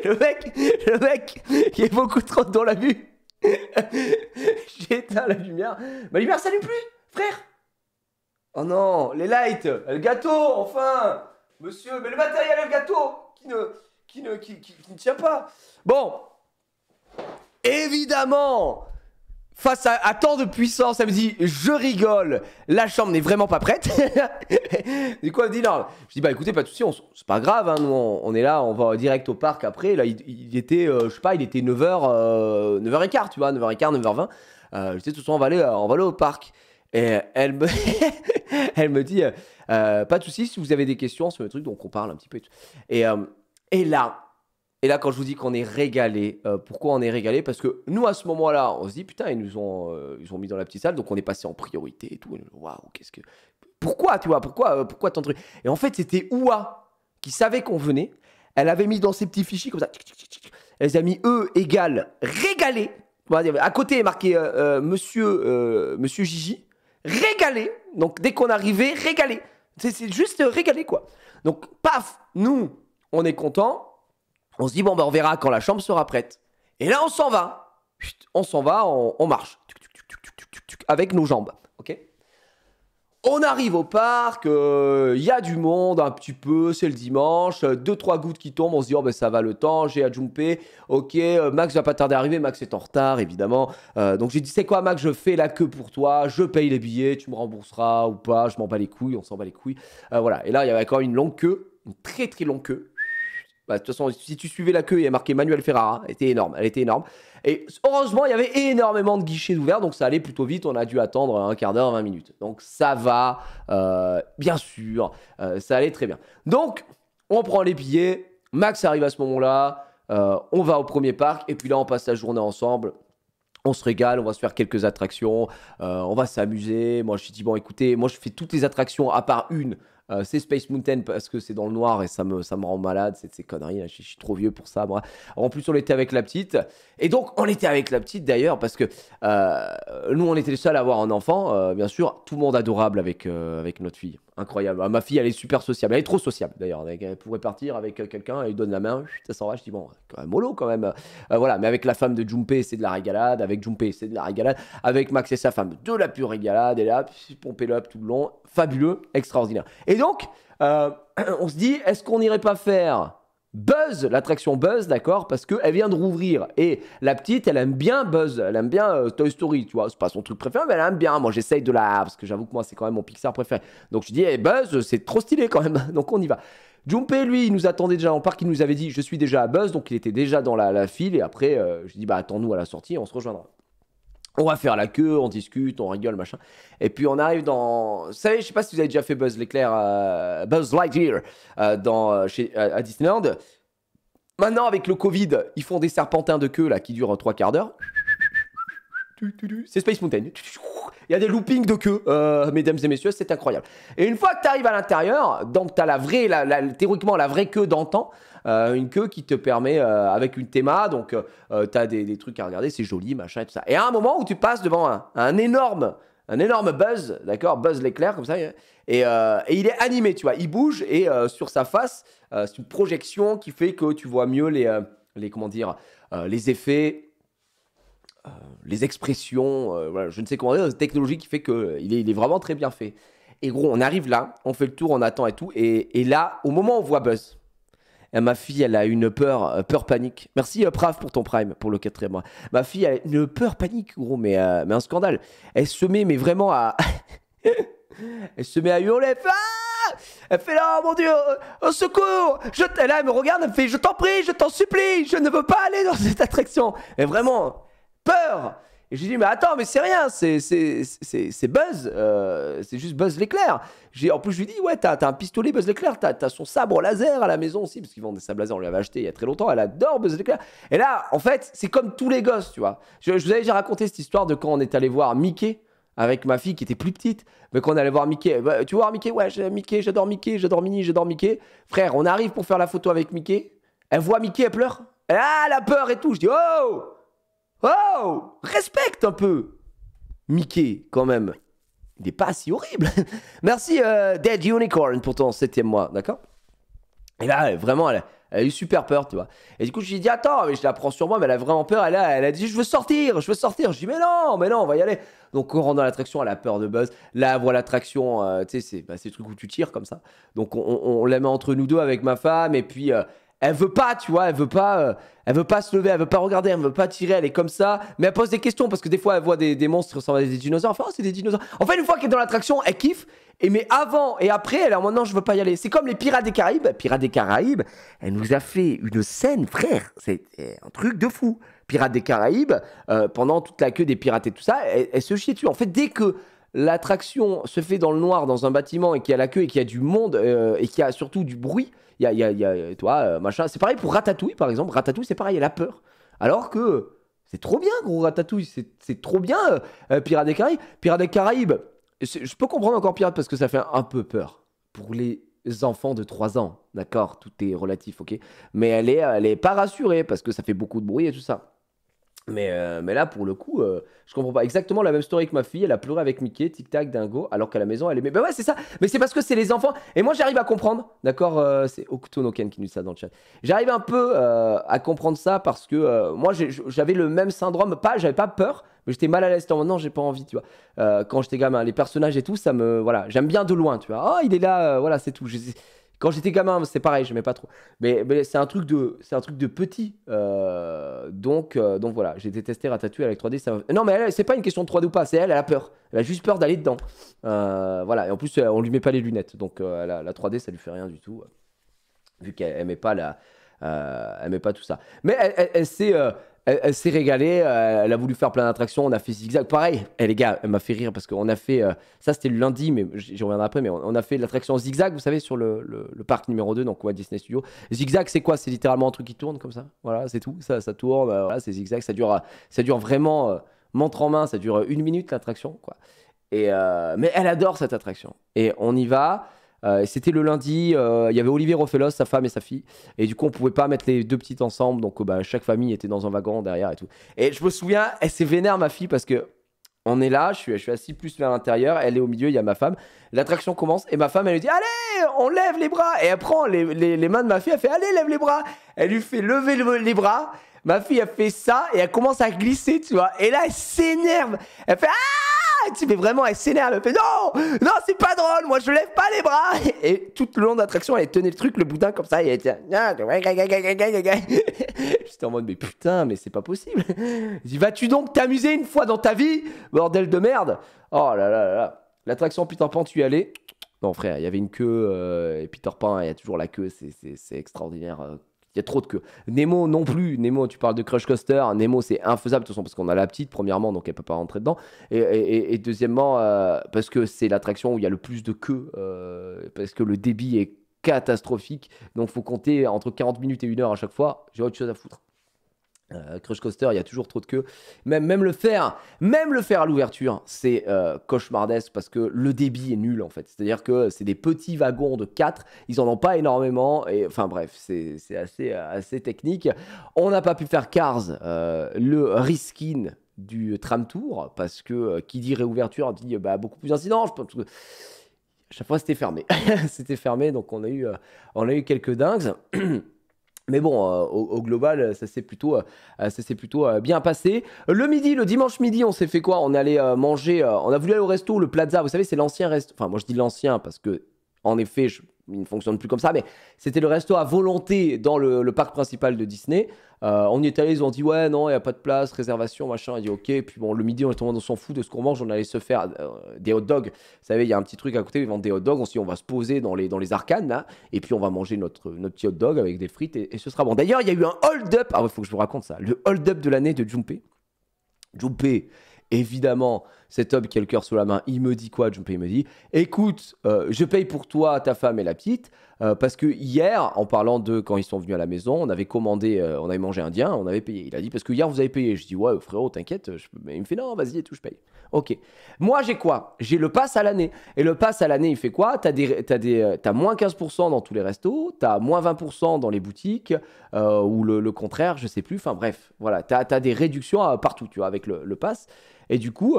le mec, le mec, il est beaucoup trop dans la vue. J'éteins la lumière. Ma lumière s'allume plus, frère. Oh non, les lights, le gâteau, enfin. Monsieur, mais le matériel, le gâteau, qui ne, qui ne, qui ne tient pas. Bon, évidemment, face à, tant de puissance, elle me dit je rigole, la chambre n'est vraiment pas prête. du coup, elle me dit non. Je dis bah écoutez, pas de soucis c'est pas grave, hein, nous on, est là, on va direct au parc après. Là, il, était, euh, je sais pas, il était 9h, euh, 9h15, tu vois, 9h15, 9h20. Euh, je dis tout toute on va aller, euh, on va aller au parc. Et elle me, elle me dit pas de souci si vous avez des questions sur le truc, donc on parle un petit peu. Et, et, et là, et là, quand je vous dis qu'on est régalé, euh, pourquoi on est régalé Parce que nous, à ce moment-là, on se dit putain, ils nous ont, euh, ils ont mis dans la petite salle, donc on est passé en priorité et tout. Waouh, qu'est-ce que. Pourquoi, tu vois Pourquoi, euh, pourquoi tant truc Et en fait, c'était Oua qui savait qu'on venait. Elle avait mis dans ses petits fichiers comme ça. Elle a mis E égale régalé. À côté marqué Monsieur, Monsieur Gigi. Régalé. Donc dès qu'on arrivait, régalé. C'est juste régalé quoi. Donc paf, nous, on est content on se dit, bon, bah, on verra quand la chambre sera prête. Et là, on s'en va. on s'en va, on, marche. avec nos jambes. OK On arrive au parc. Il euh, y a du monde un petit peu. C'est le dimanche. Euh, deux, trois gouttes qui tombent. On se dit, oh, ben, ça va le temps. J'ai à jumper. OK, euh, Max va pas tarder à arriver. Max est en retard, évidemment. donc, j'ai dit, c'est quoi, Max Je fais la queue pour toi. Je paye les billets. Tu me rembourseras ou pas. Je m'en bats les couilles. On s'en bat les couilles. voilà. Et là, il y avait quand même une longue queue. Une très, très longue queue bah, de toute façon, si tu suivais la queue, il y a marqué Manuel Ferrara. Elle était énorme. Elle était énorme. Et heureusement, il y avait énormément de guichets ouverts, donc ça allait plutôt vite. On a dû attendre un quart d'heure, 20 minutes. Donc ça va, euh, bien sûr. Euh, ça allait très bien. Donc, on prend les billets. Max arrive à ce moment-là. Euh, on va au premier parc. Et puis là, on passe la journée ensemble on se régale, on va se faire quelques attractions, on va s'amuser. Moi, je suis dit, bon, écoutez, moi, je fais toutes les attractions à part une euh, c'est Space Mountain parce que c'est dans le noir et ça me, ça me rend malade, c'est ces conneries, je, suis trop vieux pour ça, En plus, on était avec la petite. Et donc, on était avec la petite d'ailleurs parce que euh, nous, on était les seuls à avoir un enfant, euh, bien sûr, tout le monde adorable avec, avec notre fille incroyable. Ah, ma fille, elle est super sociable. Elle est trop sociable d'ailleurs. Elle pourrait partir avec euh, quelqu'un, elle lui donne la main, ça s'en va. Je dis, bon, quand même mollo quand même. Euh, voilà, mais avec la femme de Jumpé, c'est de la régalade. Avec Jumpé, c'est de la régalade. Avec Max et sa femme, de la pure régalade. Et là, le up tout le long. Fabuleux, extraordinaire. Et donc, euh, on se dit, est-ce qu'on n'irait pas faire Buzz, l'attraction Buzz, d'accord, parce que elle vient de rouvrir. Et la petite, elle aime bien Buzz, elle aime bien euh, Toy Story, tu vois. C'est pas son truc préféré, mais elle aime bien. Moi, j'essaye de la. Parce que j'avoue que moi, c'est quand même mon Pixar préféré. Donc, je dis, eh, Buzz, c'est trop stylé quand même. Donc, on y va. Junpei, lui, il nous attendait déjà en parc, il nous avait dit, je suis déjà à Buzz, donc il était déjà dans la, file. Et après, euh, je dis, bah, attends-nous à la sortie, on se rejoindra. On va faire la queue, on discute, on rigole, machin. Et puis on arrive dans. Vous savez, je sais pas si vous avez déjà fait Buzz euh, Lightyear, euh, euh, à, Disneyland. Maintenant, avec le Covid, ils font des serpentins de queue là qui durent trois quarts d'heure. C'est Space Mountain. Il y a des loopings de queue, mesdames et messieurs, c'est incroyable. Et une fois que tu arrives à l'intérieur, donc tu as la vraie, la, théoriquement la vraie queue d'antan, euh, une queue qui te permet, euh, avec une théma, donc euh, tu as des, trucs à regarder, c'est joli, machin et tout ça. Et à un moment où tu passes devant un, énorme un énorme buzz, d'accord Buzz l'éclair, comme ça. Et, il est animé, tu vois. Il bouge et sur sa face, c'est une projection qui fait que tu vois mieux les, les comment dire, les effets, les expressions, je ne sais comment dire, La technologie qui fait qu'il est, il est vraiment très bien fait. Et gros, on arrive là, on fait le tour, on attend et tout. Et, et là, au moment où on voit Buzz, euh, ma fille, elle a une peur, euh, peur panique. Merci euh, Prav pour ton prime, pour le quatrième mois. Ma fille a une peur panique, gros, mais, un scandale. Elle se met, mais vraiment à... elle se met à hurler. Ah elle fait, là, oh, mon Dieu, au secours je là, elle me regarde, elle me fait, je t'en prie, je t'en supplie, je ne veux pas aller dans cette attraction. Et vraiment, peur et j'ai dit, mais attends, mais c'est rien, c'est Buzz, euh, c'est juste Buzz l'éclair. En plus, je lui ai dit, ouais, t'as un pistolet Buzz l'éclair, t'as as son sabre laser à la maison aussi, parce qu'ils vendent des sabres laser, on l'avait acheté il y a très longtemps, elle adore Buzz l'éclair. Et là, en fait, c'est comme tous les gosses, tu vois. Je, vous avais déjà raconté cette histoire de quand on est allé voir Mickey avec ma fille qui était plus petite, mais qu'on allait voir Mickey. Bah, tu vois Mickey Ouais, Mickey, j'adore Mickey, j'adore Minnie, j'adore Mickey. Frère, on arrive pour faire la photo avec Mickey. Elle voit Mickey, elle pleure. Elle ah, a la peur et tout. Je dis Oh Oh Respecte un peu Mickey, quand même. Il n'est pas si horrible. Merci euh, Dead Unicorn pour ton septième mois, d'accord Et là, vraiment, elle a, eu super peur, tu vois. Et du coup, je lui ai dit, attends, mais je la prends sur moi, mais elle a vraiment peur. Elle a, elle a dit, je veux sortir, je veux sortir. Je dis, mais non, mais non, on va y aller. Donc, on rentre dans l'attraction, elle a peur de Buzz. Là, voilà l'attraction, euh, tu sais, c'est bah, le truc où tu tires comme ça. Donc, on, on, la met entre nous deux avec ma femme, et puis... Euh, elle veut pas, tu vois, elle veut pas, euh, elle veut pas se lever, elle veut pas regarder, elle veut pas tirer, elle est comme ça. Mais elle pose des questions parce que des fois elle voit des, monstres ressemblent à des dinosaures. Enfin, oh, c'est des dinosaures. En fait, une fois qu'elle est dans l'attraction, elle kiffe. Et mais avant et après, elle est en mode non, je veux pas y aller. C'est comme les Pirates des Caraïbes. Pirates des Caraïbes, elle nous a fait une scène, frère. C'est un truc de fou. Pirates des Caraïbes, euh, pendant toute la queue des pirates et tout ça, elle, elle se chie dessus. En fait, dès que l'attraction se fait dans le noir, dans un bâtiment, et qu'il y a la queue, et qu'il y a du monde, euh, et qu'il y a surtout du bruit, il y a, y a, euh, toi, euh, machin. C'est pareil pour Ratatouille, par exemple. Ratatouille, c'est pareil, elle a peur. Alors que c'est trop bien, gros Ratatouille, c'est trop bien, pirate Pirates des Caraïbes. Pirates des Caraïbes, je peux comprendre encore Pirates parce que ça fait un, peu peur pour les enfants de 3 ans, d'accord Tout est relatif, ok Mais elle est, elle est pas rassurée parce que ça fait beaucoup de bruit et tout ça. Mais, euh, mais là, pour le coup, euh, je comprends pas. Exactement la même story que ma fille. Elle a pleuré avec Mickey, Tic Tac, Dingo, alors qu'à la maison, elle est. Mais bah ouais, c'est ça. Mais c'est parce que c'est les enfants. Et moi, j'arrive à comprendre. D'accord euh, C'est Octonoken qui nous dit ça dans le chat. J'arrive un peu à comprendre ça parce que moi, j'avais le même syndrome. Pas, j'avais pas peur, mais j'étais mal à l'aise. Non, j'ai pas envie, tu vois. quand j'étais gamin, les personnages et tout, ça me. Voilà, j'aime bien de loin, tu vois. Oh, il est là, voilà, c'est tout. Quand j'étais gamin, c'est pareil, je mets pas trop. Mais, c'est un truc de, un truc de petit. Euh, donc, euh, donc voilà, j'ai détesté Ratatouille avec 3D. Ça... Non, mais elle, c'est pas une question de 3D ou pas. C'est elle, elle a peur. Elle a juste peur d'aller dedans. Euh, voilà. Et en plus, on ne lui met pas les lunettes, donc la, 3D, ça lui fait rien du tout, vu qu'elle aimait pas la, pas tout ça. Mais elle, elle, elle, s'est régalée, euh, elle a voulu faire plein d'attractions, on a fait zigzag. Pareil, eh, les gars, elle m'a fait rire parce qu'on a fait, euh, ça c'était le lundi, mais je reviendrai après, mais on, a fait l'attraction zigzag, vous savez, sur le, parc numéro 2, donc quoi, Disney Studio. Zigzag, c'est quoi C'est littéralement un truc qui tourne comme ça. Voilà, c'est tout, ça, tourne, euh, c'est zigzag, ça dure, ça dure vraiment montre en main, ça dure une minute l'attraction, quoi. mais elle adore cette attraction. Et on y va. Euh, c'était le lundi, euh, il y avait Olivier Rofelos, sa femme et sa fille. Et du coup, on pouvait pas mettre les deux petites ensemble. Donc, euh, bah, chaque famille était dans un wagon derrière et tout. Et je me souviens, elle s'est vénère, ma fille, parce que on est là, je suis, assis plus vers l'intérieur, elle est au milieu, il y a ma femme. L'attraction commence et ma femme, elle lui dit Allez, on lève les bras. Et elle prend les, mains de ma fille, elle fait Allez, lève les bras. Elle lui fait lever les bras. Ma fille, elle fait ça et elle commence à glisser, tu vois. Et là, elle s'énerve. Elle fait Ah mais ah, vraiment, elle s'énerve, elle fait non, non, c'est pas drôle, moi je lève pas les bras. Et tout le long de l'attraction, elle tenait le truc, le boudin comme ça, et elle était ah, J'étais en mode, mais putain, mais c'est pas possible. vas-tu donc t'amuser une fois dans ta vie, bordel de merde Oh là là là L'attraction putain Pan, tu y allais non frère, il y avait une queue euh, et Peter Pan, il y a toujours la queue, c'est extraordinaire. Euh. Il y a trop de queues. Nemo non plus. Nemo, tu parles de Crush Coaster. Nemo, c'est infaisable de toute façon parce qu'on a la petite, premièrement, donc elle peut pas rentrer dedans. Et, et, deuxièmement, euh, parce que c'est l'attraction où il y a le plus de queues, euh, parce que le débit est catastrophique. Donc il faut compter entre 40 minutes et 1 heure à chaque fois. J'ai autre chose à foutre. Euh, Crush Coaster, il y a toujours trop de queue. Même, même le faire, même le faire à l'ouverture, c'est euh, cauchemardesque parce que le débit est nul en fait. C'est-à-dire que c'est des petits wagons de 4, ils en ont pas énormément. Et enfin bref, c'est assez, euh, assez technique. On n'a pas pu faire Cars, euh, le reskin du tram tour parce que qui dit réouverture dit bah, beaucoup plus d'incidents. Je pense que à chaque fois c'était fermé, c'était fermé, donc on a eu, on a eu quelques dingues. Mais bon, euh, au, global, euh, ça s'est plutôt, euh, plutôt bien passé. Le midi, le dimanche midi, on s'est fait quoi On allait manger, on a voulu aller au resto, le Plaza, vous savez, c'est l'ancien resto. Enfin, moi je dis l'ancien parce que, en effet, je il ne fonctionne plus comme ça, mais c'était le resto à volonté dans le, parc principal de Disney. Euh, on y est allé, ils ont dit ouais, non, il n'y a pas de place, réservation, machin. Il a dit ok, puis bon, le midi, on est tombé dans son fou de ce qu'on mange, on allait se faire euh, des hot dogs. Vous savez, il y a un petit truc à côté, ils vendent des hot dogs, on on va se poser dans les, dans les arcanes et puis on va manger notre, notre petit hot dog avec des frites et, ce sera bon. D'ailleurs, il y a eu un hold-up, ah il faut que je vous raconte ça, le hold-up de l'année de Jumpé. Jumpé, Évidemment, cet homme qui a le cœur sous la main, il me dit quoi, paye Il me dit Écoute, euh, je paye pour toi, ta femme et la petite, euh, parce que hier, en parlant de quand ils sont venus à la maison, on avait commandé, euh, on avait mangé indien, on avait payé. Il a dit Parce que hier, vous avez payé. Je dis Ouais, frérot, t'inquiète. Je... Il me fait Non, vas-y et tout, je paye. Ok. Moi, j'ai quoi J'ai le pass à l'année. Et le pass à l'année, il fait quoi T'as des, as des, euh, moins 15% dans tous les restos, t'as moins 20% dans les boutiques, euh, ou le, contraire, je sais plus. Enfin bref, voilà, t'as as des réductions euh, partout, tu vois, avec le, pass. Et du coup,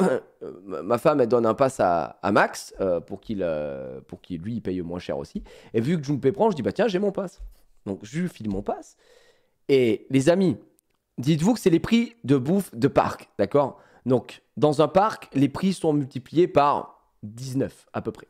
ma femme, elle donne un pass à, Max pour qu'il, pour qu'il lui, paye moins cher aussi. Et vu que je me paie je dis, bah tiens, j'ai mon pass. Donc, je lui file mon pass. Et les amis, dites-vous que c'est les prix de bouffe de parc, d'accord donc, dans un parc, les prix sont multipliés par 19 à peu près.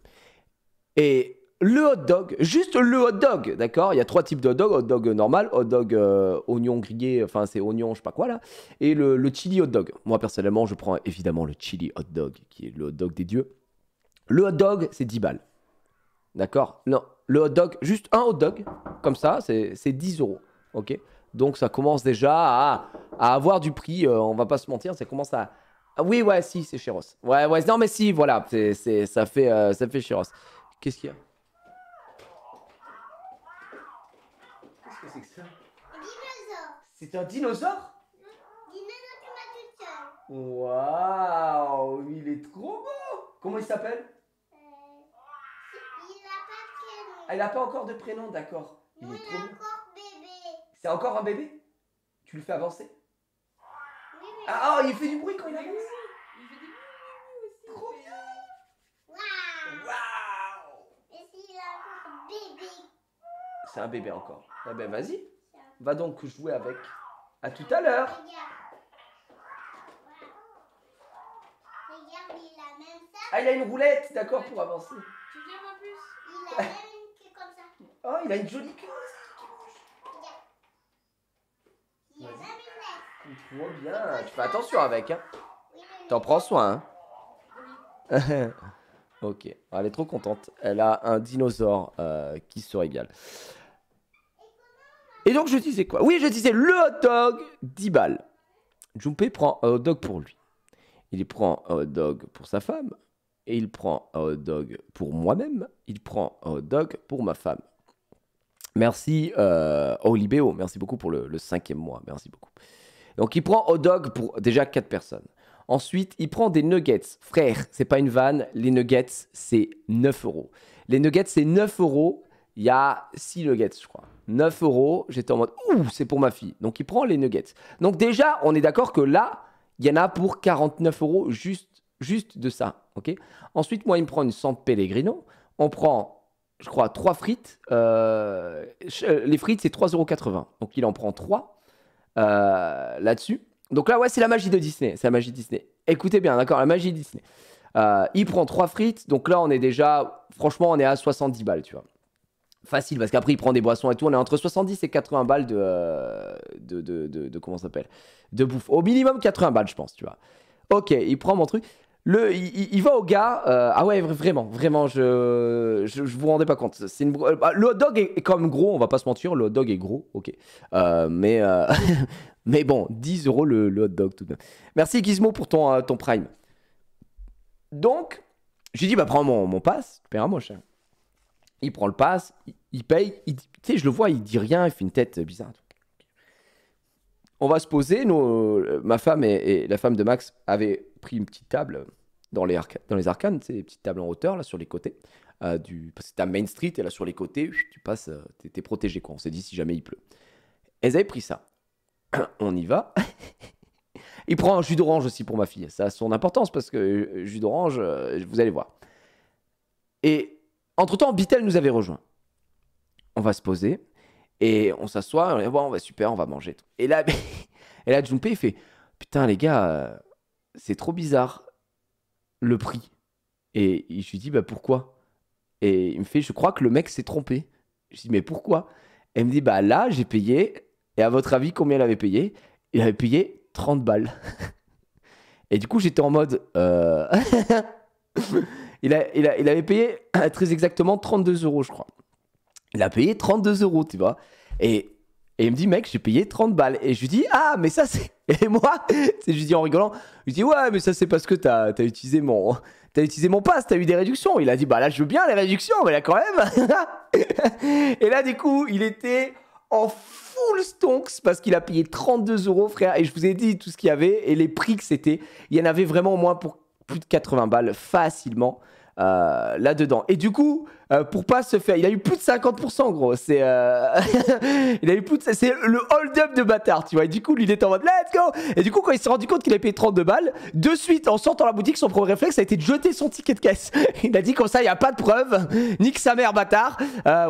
Et le hot dog, juste le hot dog, d'accord Il y a trois types de hot dog, hot dog normal, hot dog euh, oignon grillé, enfin c'est oignon je sais pas quoi là, et le, chili hot dog. Moi personnellement je prends évidemment le chili hot dog, qui est le hot dog des dieux. Le hot dog c'est 10 balles, d'accord Non, le hot dog, juste un hot dog, comme ça, c'est 10 euros, ok Donc ça commence déjà à, avoir du prix, euh, on va pas se mentir, ça commence à, ah oui, ouais, si, c'est Chéros. Ouais, ouais, non, mais si, voilà, c'est, ça fait, euh, ça fait Chéros. Qu'est-ce qu'il y a Qu'est-ce que c'est que ça Un dinosaure. C'est un dinosaure mmh. Waouh, il est trop beau Comment il s'appelle euh, Il n'a pas de prénom. Ah, il n'a pas encore de prénom, d'accord. Il, est, encore bébé. C'est encore un bébé Tu le fais avancer ah, oh, il fait du bruit quand il arrive. Il fait des bruit aussi. Trop bien. Waouh. Waouh. Et s'il a un bébé. C'est un bébé encore. Eh ben vas-y. Va donc jouer avec. À tout à l'heure. Ah, il a une roulette, d'accord, pour avancer. Tu viens, en plus Il a même une queue comme ça. Oh, il a une jolie queue. bien. Tu fais attention avec. Hein. T'en prends soin. Hein. ok. Ah, elle est trop contente. Elle a un dinosaure euh, qui se régale. Et donc je disais quoi Oui, je disais le hot dog 10 balles. Jumpé prend hot dog pour lui. Il prend hot dog pour sa femme. Et il prend hot dog pour moi-même. Il prend hot dog pour ma femme. Merci euh, Olibéo, merci beaucoup pour le cinquième mois, merci beaucoup. Donc il prend hot dog pour déjà 4 personnes. Ensuite, il prend des nuggets. Frère, c'est pas une vanne, les nuggets, c'est 9 euros. Les nuggets, c'est 9 euros. Il y a 6 nuggets, je crois. 9 euros. J'étais en mode, ouh, c'est pour ma fille. Donc il prend les nuggets. Donc déjà, on est d'accord que là, il y en a pour 49 euros juste, juste de ça. Ensuite, moi, il me prend une San Pellegrino. On prend je crois, 3 frites. Euh, euh, les frites, c'est 3,80 euros. Donc il en prend 3. Euh, là-dessus. Donc là, ouais, c'est la magie de Disney. C'est la magie de Disney. Écoutez bien, d'accord, la magie de Disney. Euh, il prend trois frites, donc là, on est déjà, franchement, on est à 70 balles, tu vois. Facile, parce qu'après, il prend des boissons et tout. On est entre 70 et 80 balles euh, de. de, de, comment ça s'appelle De bouffe. Au minimum 80 balles, je pense, tu vois. Ok, il prend mon truc il, va au gars. Euh, ah ouais, vraiment, vraiment, je, je, vous rendais pas compte. C'est une, euh, le hot dog est, quand même gros, on va pas se mentir. Le hot dog est gros, ok. Euh, mais, mais bon, 10 euros le, hot dog tout de même. Merci Gizmo pour ton, ton prime. Donc, j'ai dit, bah prends mon, mon pass, tu paieras moins Il prend le passe. il, paye, tu sais, je le vois, il dit rien, il fait une tête bizarre. On va se poser. Euh, ma femme et, la femme de Max avaient pris une petite table dans les, dans les arcanes, ces petites tables en hauteur là sur les côtés. Euh, c'était du, à Main Street et là sur les côtés, tu passes, euh, tu es protégé quoi. On s'est dit si jamais il pleut. Elles avaient pris ça. On y va. il prend un jus d'orange aussi pour ma fille. Ça a son importance parce que jus d'orange, vous allez voir. Et entre-temps, Bittel nous avait rejoint. On va se poser. Et on s'assoit, on est bon, on va super, on va manger. Et là, et là, Junpei il fait Putain, les gars, euh, c'est trop bizarre le prix. Et je lui dis Bah pourquoi Et il me fait Je crois que le mec s'est trompé. Je lui dis Mais pourquoi et Elle me dit Bah là, j'ai payé. Et à votre avis, combien il avait payé Il avait payé 30 balles. et du coup, j'étais en mode euh, il, il, il avait payé très exactement 32 euros, je crois il a payé 32 euros, tu vois. Et, et il me dit, mec, j'ai payé 30 balles. Et je lui dis, ah, mais ça c'est. Et moi, je lui dis en rigolant, je lui dis, ouais, mais ça c'est parce que t'as as utilisé mon. T'as utilisé mon pass, t'as eu des réductions. Il a dit, bah là, je veux bien les réductions, mais là, quand même. et là, du coup, il était en full stonks parce qu'il a payé 32 euros, frère. Et je vous ai dit tout ce qu'il y avait et les prix que c'était. Il y en avait vraiment au moins pour plus de 80 balles facilement. Euh, là-dedans. Et du coup, euh, pour pas se faire, il a eu plus de 50% gros. C'est, euh, il a eu plus de... c'est le hold-up de bâtard, tu vois. Et du coup, lui, il était en mode let's go. Et du coup, quand il s'est rendu compte qu'il avait payé 32 balles, de suite, en sortant la boutique, son premier réflexe a été de jeter son ticket de caisse. il a dit comme ça, il y a pas de preuve, nique sa mère, bâtard.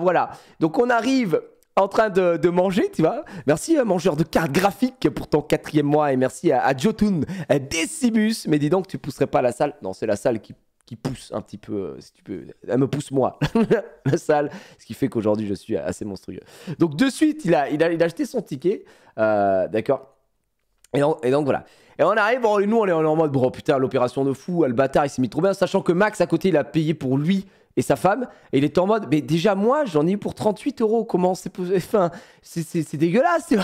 voilà. Donc on arrive en train de, manger, tu vois. Merci, mangeur de cartes graphiques, pour ton quatrième mois. Et merci à, Jotun, à Decibus. Mais dis donc, tu pousserais pas la salle. Non, c'est la salle qui qui pousse un petit peu, euh, si tu peux. Elle me pousse moi, la salle, ce qui fait qu'aujourd'hui je suis assez monstrueux. Donc de suite, il a, il a, il a acheté son ticket, euh, d'accord et, et donc, voilà. Et on arrive, bon, nous on est en mode, bon putain, l'opération de fou, le bâtard, il s'est mis trop bien, sachant que Max à côté, il a payé pour lui et sa femme. il est en mode, mais déjà moi, j'en ai eu pour 38 euros. Comment c'est enfin, c'est dégueulasse. je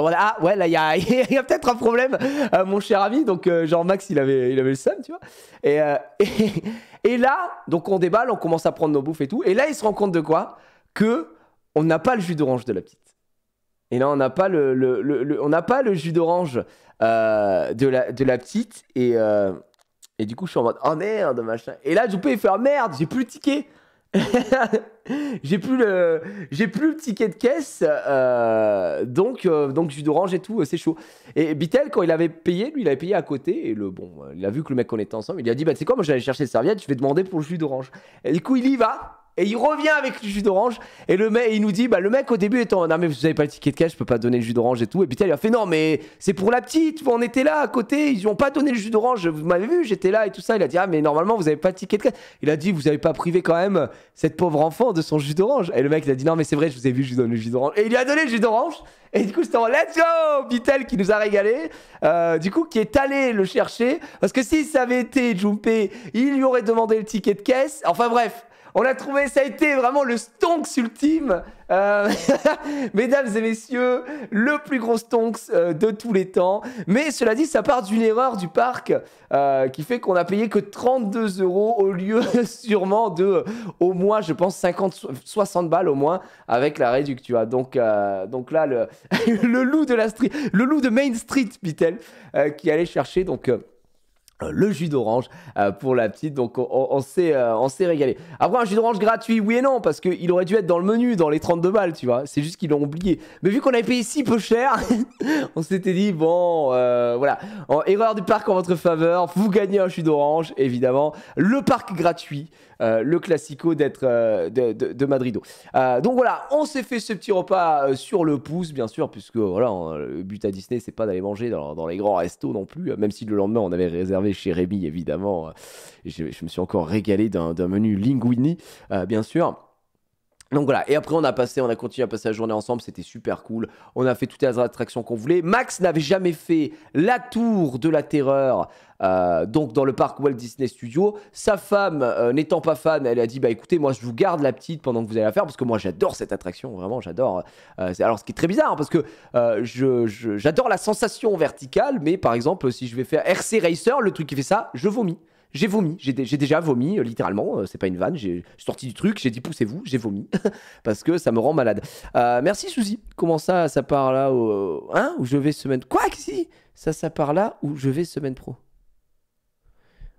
mode « ah ouais, là il y a, peut-être un problème, euh, mon cher ami. Donc euh, genre Max, il avait, il avait le seum, tu vois. Euh, et, et, là, donc on déballe, on commence à prendre nos bouffes et tout. Et là, il se rend compte de quoi Que on n'a pas le jus d'orange de la petite. Et là, on n'a pas le, le, on n'a pas le jus d'orange de la de la petite et et du coup, je suis en mode, oh merde, machin. Et là, je il faire oh, « merde, j'ai plus le ticket. j'ai plus le j'ai plus le ticket de caisse euh, donc euh, donc jus d'orange et tout euh, c'est chaud et Bitel quand il avait payé lui il avait payé à côté et le bon il a vu que le mec qu'on était ensemble il a dit bah c'est quoi moi j'allais chercher la serviette. je vais demander pour le jus d'orange et du coup il y va et il revient avec le jus d'orange. Et le mec, il nous dit, bah, le mec au début étant, non, mais vous avez pas le ticket de caisse je peux pas donner le jus d'orange et tout. Et puis, il a fait, non, mais c'est pour la petite. On était là à côté. Ils ont pas donné le jus d'orange. Vous m'avez vu, j'étais là et tout ça. Il a dit, ah, mais normalement, vous avez pas le ticket de caisse Il a dit, vous avez pas privé quand même cette pauvre enfant de son jus d'orange. Et le mec, il a dit, non, mais c'est vrai, je vous ai vu, je vous donne le jus d'orange. Et il lui a donné le jus d'orange. Et du coup, c'était en let's go, Vitel qui nous a régalé. Euh, du coup, qui est allé le chercher. Parce que si ça avait été Jumpé, il lui aurait demandé le ticket de caisse. Enfin bref, on a trouvé, ça a été vraiment le stonks ultime. Euh, mesdames et messieurs, le plus gros stonks euh, de tous les temps. Mais cela dit, ça part d'une erreur du parc euh, qui fait qu'on a payé que 32 euros au lieu sûrement de au moins, je pense, 50, 60 balles au moins avec la réduction. Tu Donc, donc là, le, le, loup de la le loup de Main Street, Pitel, qui allait chercher donc. Euh, le jus d'orange euh, pour la petite. Donc on, s'est euh, on s'est régalé. Après un jus d'orange gratuit, oui et non, parce qu'il aurait dû être dans le menu, dans les 32 balles, tu vois. C'est juste qu'ils l'ont oublié. Mais vu qu'on avait payé si peu cher, on s'était dit, bon, voilà. En erreur du parc en votre faveur, vous gagnez un jus d'orange, évidemment. Le parc gratuit, le classico d'être de, Madrid donc voilà, on s'est fait ce petit repas sur le pouce, bien sûr, puisque voilà, le but à Disney, c'est pas d'aller manger dans, dans les grands restos non plus, même si le lendemain, on avait réservé chez Rémi, évidemment. Je, me suis encore régalé d'un menu linguini, euh, bien sûr. Donc voilà, et après on a passé, on a continué à passer la journée ensemble, c'était super cool. On a fait toutes les attractions qu'on voulait. Max n'avait jamais fait la tour de la terreur euh, donc dans le parc Walt Disney Studio. Sa femme, euh, n'étant pas fan, elle a dit bah écoutez, moi je vous garde la petite pendant que vous allez la faire parce que moi j'adore cette attraction, vraiment j'adore. Euh, alors ce qui est très bizarre hein, parce que j'adore la sensation verticale, mais par exemple si je vais faire RC Racer, le truc qui fait ça, je vomis j'ai vomi, j'ai déjà vomi, littéralement, c'est pas une vanne, j'ai sorti du truc, j'ai dit poussez-vous, j'ai vomi, parce que ça me rend malade. merci Suzy, comment ça, ça part là, où, hein, où je vais semaine... Quoi, Ça, ça part là, où je vais semaine pro.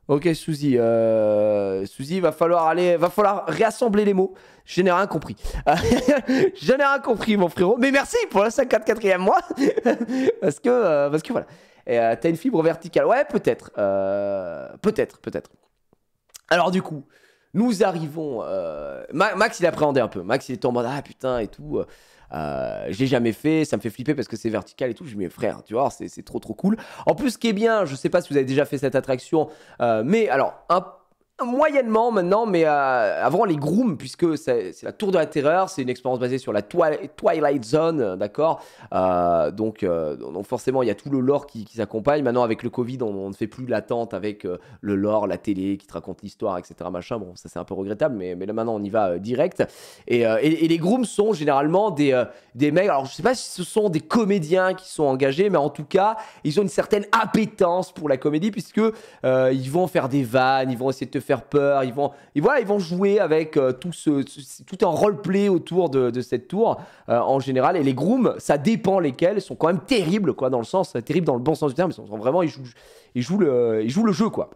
Ok, Suzy. Euh, Suzy, va falloir aller, va falloir réassembler les mots. Je n'ai rien compris. je n'ai rien compris, mon frérot. Mais merci pour le 54e mois. parce que, euh, parce que voilà. Et euh, t'as une fibre verticale. Ouais, peut-être. peut-être, peut-être. Alors du coup, nous arrivons. Max, il appréhendait un peu. Max, il était en mode ah putain et tout. Euh, j'ai jamais fait, ça me fait flipper parce que c'est vertical et tout. Je me dis, frère, tu vois, c'est trop trop cool. En plus, ce qui est bien, je sais pas si vous avez déjà fait cette attraction, euh, mais alors, un moyennement maintenant, mais euh, avant les grooms, puisque c'est la tour de la terreur, c'est une expérience basée sur la Twilight Zone, d'accord euh, donc, euh, donc, forcément, il y a tout le lore qui, s'accompagne. Maintenant, avec le Covid, on, ne fait plus l'attente avec le lore, la télé qui te raconte l'histoire, etc. Machin. Bon, ça c'est un peu regrettable, mais, mais là maintenant, on y va direct. Et, et, les grooms sont généralement des, des mecs, alors je sais pas si ce sont des comédiens qui sont engagés, mais en tout cas, ils ont une certaine appétence pour la comédie, puisque ils vont faire des vannes, ils vont essayer de te faire faire peur, ils vont, et voilà, ils vont jouer avec euh, tout, ce, tout un roleplay autour de, cette tour euh, en général. Et les grooms, ça dépend lesquels, sont quand même terribles, quoi, dans le sens, euh, terrible dans le bon sens du terme, ils sont, vraiment, ils jouent, ils jouent, le, ils jouent le jeu, quoi.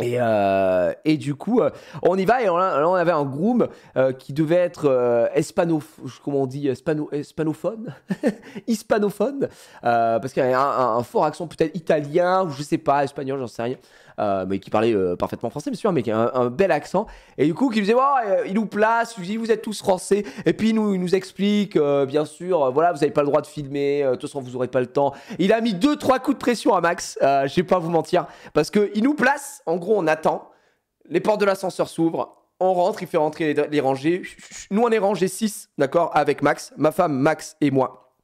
Et, euh, et, du coup, euh, on y va et on, on avait un groom euh, qui devait être espano, comment on dit, espano, hispanophone, hispanophone, parce qu'il y avait un, fort accent peut-être italien ou je sais pas, espagnol, j'en sais rien, mais qui parlait parfaitement français, bien sûr, mais qui a un, bel accent. Et du coup, qui faisait, oh, il nous place, il dit, vous êtes tous français, et puis il nous, il nous explique, bien sûr, voilà, vous n'avez pas le droit de filmer, de toute façon, vous n'aurez pas le temps. Il a mis deux, trois coups de pression à Max, je vais pas vous mentir, parce que il nous place, en gros on attend. Les portes de l'ascenseur s'ouvrent. On rentre, il fait rentrer les, rangées. Nous, on est rangé 6, d'accord, avec Max, ma femme, Max et moi.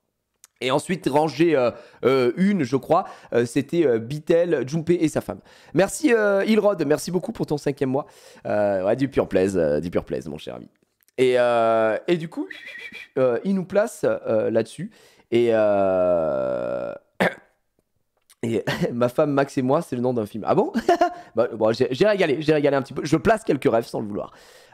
Et ensuite, rangée euh, euh, une, je crois, euh, c'était Bitel, Jumpe et sa femme. Merci Ilrod, merci beaucoup pour ton cinquième mois. ouais, du pur plaise, du pur plaise, mon cher ami. Et, et du coup, il nous place là-dessus. Et, et ma femme Max et moi, c'est le nom d'un film. Ah bon, bah, bon J'ai régalé, j'ai régalé un petit peu. Je place quelques rêves sans le vouloir.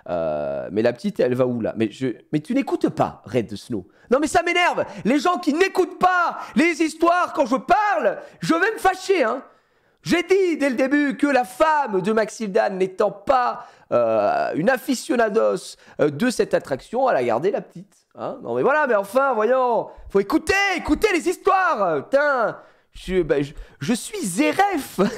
Euh, mais la petite, elle va où là mais, je... mais tu n'écoutes pas Red Snow. Non mais ça m'énerve Les gens qui n'écoutent pas les histoires quand je parle, je vais me fâcher, hein j'ai dit dès le début que la femme de Maxildan n'étant pas euh, une aficionados euh, de cette attraction, elle a gardé la petite. Hein. non mais voilà, mais enfin, voyons, faut écouter, écouter les histoires, putain bah, je, suis Zeref.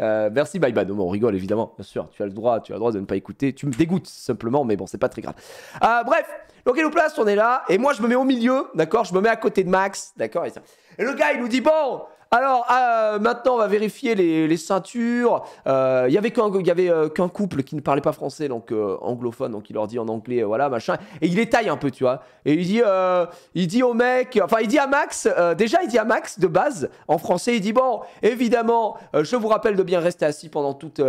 Euh, merci, bye bye. Non, on rigole évidemment, bien sûr. Tu as le droit, tu as le droit de ne pas écouter. Tu me dégoûtes simplement, mais bon, c'est pas très grave. Euh, bref, donc il nous place, on est là. Et moi, je me mets au milieu, d'accord Je me mets à côté de Max, d'accord et, et le gars, il nous dit Bon, alors, euh, maintenant, on va vérifier les, ceintures. Il euh, n'y avait euh, qu'un couple qui ne parlait pas français, donc anglophone, donc il leur dit en anglais, voilà, machin. Et il les taille un peu, tu vois. Et il dit, il dit au mec, enfin, il dit à Max, déjà, il dit à Max de base, en français, il dit, bon, évidemment, je vous rappelle de bien rester assis pendant toute,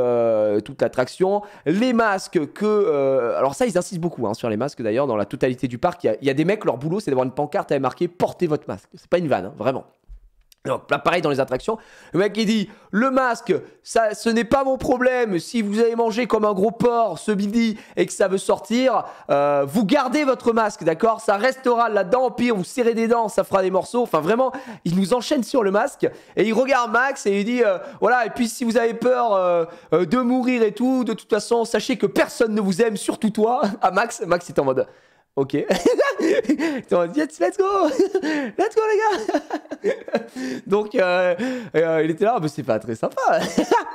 toute l'attraction. Les masques que. alors, ça, ils insistent beaucoup hein, sur les masques, d'ailleurs, dans la totalité du parc. Il y, a des mecs, leur boulot, c'est d'avoir une pancarte avec marqué portez votre masque. C'est pas une vanne, hein, vraiment. Donc, pareil dans les attractions. Le mec, il dit Le masque, ça, ce n'est pas mon problème. Si vous avez mangé comme un gros porc ce midi et que ça veut sortir, euh, vous gardez votre masque, d'accord Ça restera là-dedans. Pire, vous serrez des dents, ça fera des morceaux. Enfin, vraiment, il nous enchaîne sur le masque. Et il regarde Max et il dit euh, Voilà, et puis si vous avez peur euh, de mourir et tout, de toute façon, sachez que personne ne vous aime, surtout toi. À ah, Max, Max est en mode Ok. let's go Let's go, les gars Donc, euh, euh, il était là, mais c'est pas très sympa.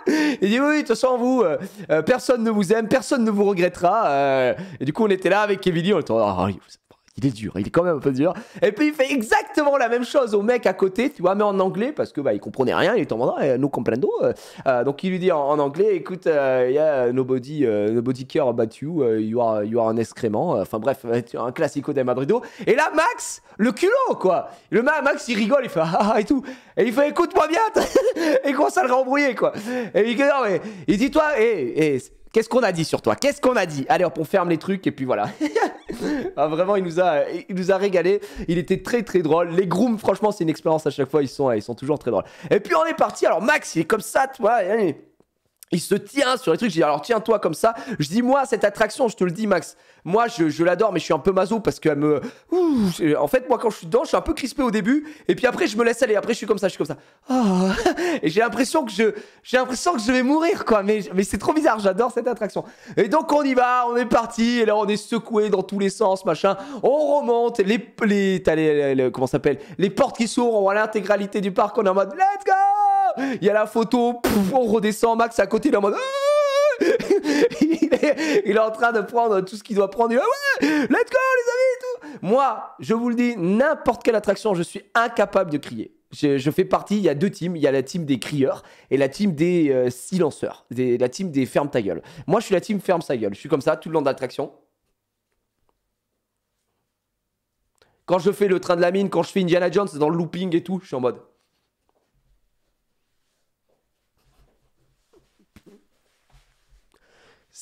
il dit, oui, de toute façon, vous, euh, personne ne vous aime, personne ne vous regrettera. et du coup, on était là avec Kevin, on était là, oh, il est dur, il est quand même un peu dur. Et puis il fait exactement la même chose au mec à côté, tu vois, mais en anglais, parce que bah, il comprenait rien, il était en mode, ah, nous comprenons. Euh, donc il lui dit en, anglais, écoute, il euh, yeah, nobody, euh, nobody care about you, you, are, you un excrément. Enfin bref, un classico des Madrido. Et là, Max, le culot, quoi. Le Max, il rigole, il fait, ah, ah, et tout. Et il fait, écoute-moi bien, et il commence à le rembrouiller, quoi. Et il dit, non, mais, il dit, toi, et eh, eh, Qu'est-ce qu'on a dit sur toi Qu'est-ce qu'on a dit Allez hop, on ferme les trucs et puis voilà. Ah, vraiment, il nous, a, il nous a régalé. Il était très très drôle. Les grooms, franchement, c'est une expérience à chaque fois. Ils sont, ils sont toujours très drôles. Et puis on est parti. Alors Max, il est comme ça, toi. Il se tient sur les trucs. Je dis alors tiens-toi comme ça. Je dis moi cette attraction, je te le dis Max. Moi je, je l'adore mais je suis un peu mazo parce qu'elle me. Ouh, en fait moi quand je suis dedans, je suis un peu crispé au début et puis après je me laisse aller. Après je suis comme ça, je suis comme ça. Ah. Et j'ai l'impression que je j'ai l'impression que je vais mourir quoi. Mais mais c'est trop bizarre. J'adore cette attraction. Et donc on y va, on est parti et là on est secoué dans tous les sens machin. On remonte les les, les, comment s'appelle les portes qui s'ouvrent. On voit l'intégralité du parc. On est en mode let's go. Il y a la photo, on redescend, Max à côté, il est en mode... il, est, en train de prendre tout ce qu'il doit prendre. Il est let's go les amis Moi, je vous le dis, n'importe quelle attraction, je suis incapable de crier. Je, fais partie, il y a deux teams. Il y a la team des crieurs et la team des euh, silenceurs. la team des ferme ta gueule. Moi, je suis la team ferme ta gueule. Je suis comme ça tout le long de l'attraction Quand je fais le train de la mine, quand je fais Indiana Jones dans le looping et tout, je suis en mode.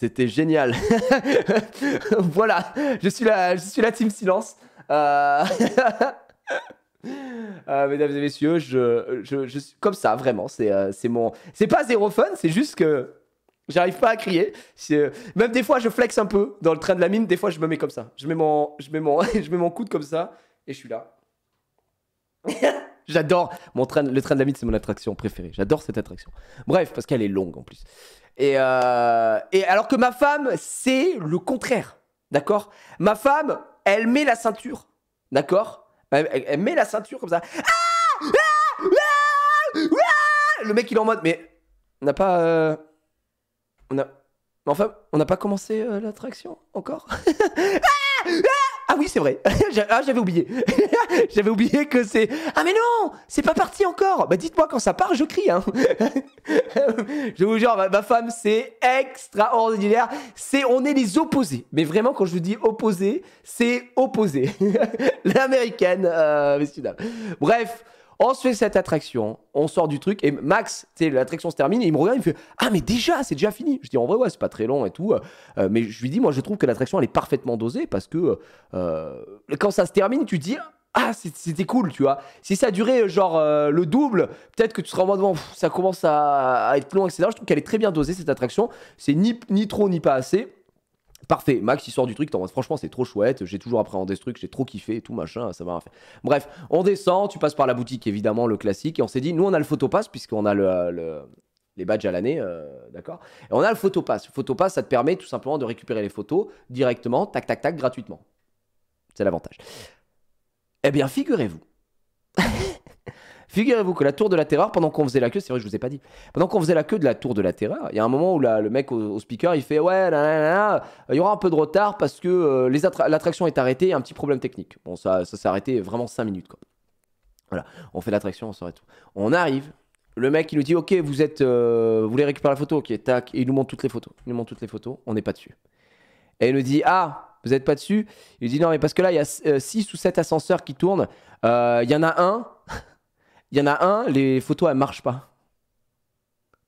C'était génial. voilà, je suis, la, je suis la team silence. Euh, euh, mesdames et messieurs, je, je, suis comme ça, vraiment. Euh, c'est mon. C'est pas zéro fun, c'est juste que j'arrive pas à crier. Même des fois, je flex un peu dans le train de la mine. Des fois, je me mets comme ça. Je mets mon, je mets mon, je mets mon coude comme ça et je suis là. J'adore. Mon train, le train de la mine, c'est mon attraction préférée. J'adore cette attraction. Bref, parce qu'elle est longue en plus. Et, euh, et alors que ma femme, c'est le contraire. D'accord Ma femme, elle met la ceinture. D'accord elle, met la ceinture comme ça. le mec, il est en mode, mais on n'a pas. Euh, on a. Mais enfin, on n'a pas commencé euh, l'attraction encore ah, ah, oui, c'est vrai. ah, j'avais oublié. j'avais oublié que c'est. Ah mais non, c'est pas parti encore. Bah dites-moi quand ça part, je crie. Hein. je vous jure, ma, femme, c'est extraordinaire. C'est, on est les opposés. Mais vraiment, quand je vous dis opposés, c'est opposé. L'américaine, euh, messieurs dames. Bref. On se fait cette attraction, on sort du truc, et Max, l'attraction se termine, et il me regarde, il me fait Ah, mais déjà, c'est déjà fini. Je dis En vrai, ouais, c'est pas très long et tout. Euh, mais je lui dis Moi, je trouve que l'attraction, elle est parfaitement dosée parce que euh, quand ça se termine, tu dis ah, c'était cool, tu vois. Si ça durait genre euh, le double, peut-être que tu seras en mode, ça commence à, être long, etc. Je trouve qu'elle est très bien dosée, cette attraction. C'est ni, ni trop, ni pas assez. Parfait, Max il sort du truc, franchement c'est trop chouette, j'ai toujours appréhendé ce truc, j'ai trop kiffé tout machin, ça m'a fait. Bref, on descend, tu passes par la boutique évidemment, le classique, et on s'est dit, nous on a le photopass puisqu'on a le, les badges à l'année, euh, d'accord Et on a le photopass. Le photopass ça te permet tout simplement de récupérer les photos directement, tac tac tac, gratuitement. C'est l'avantage. Eh bien, figurez-vous Figurez-vous que la tour de la Terreur, pendant qu'on faisait la queue, c'est vrai, je vous ai pas dit. Pendant qu'on faisait la queue de la tour de la Terreur, il y a un moment où le mec au, speaker, il fait ouais, il y aura un peu de retard parce que euh, l'attraction est arrêtée, un petit problème technique. Bon, ça, s'est arrêté vraiment 5 minutes quoi. Voilà, on fait l'attraction, on s'arrête tout. On arrive, le mec il nous dit ok, vous êtes, euh, vous voulez récupérer la photo, ok, tac, et il nous montre toutes les photos, il nous montre toutes les photos, on n'est pas dessus. Et il nous dit ah, vous n'êtes pas dessus. Il dit non, mais parce que là, il y a 6 euh, ou 7 ascenseurs qui tournent. Il y en a un, il y en a un, les photos, elles marchent pas.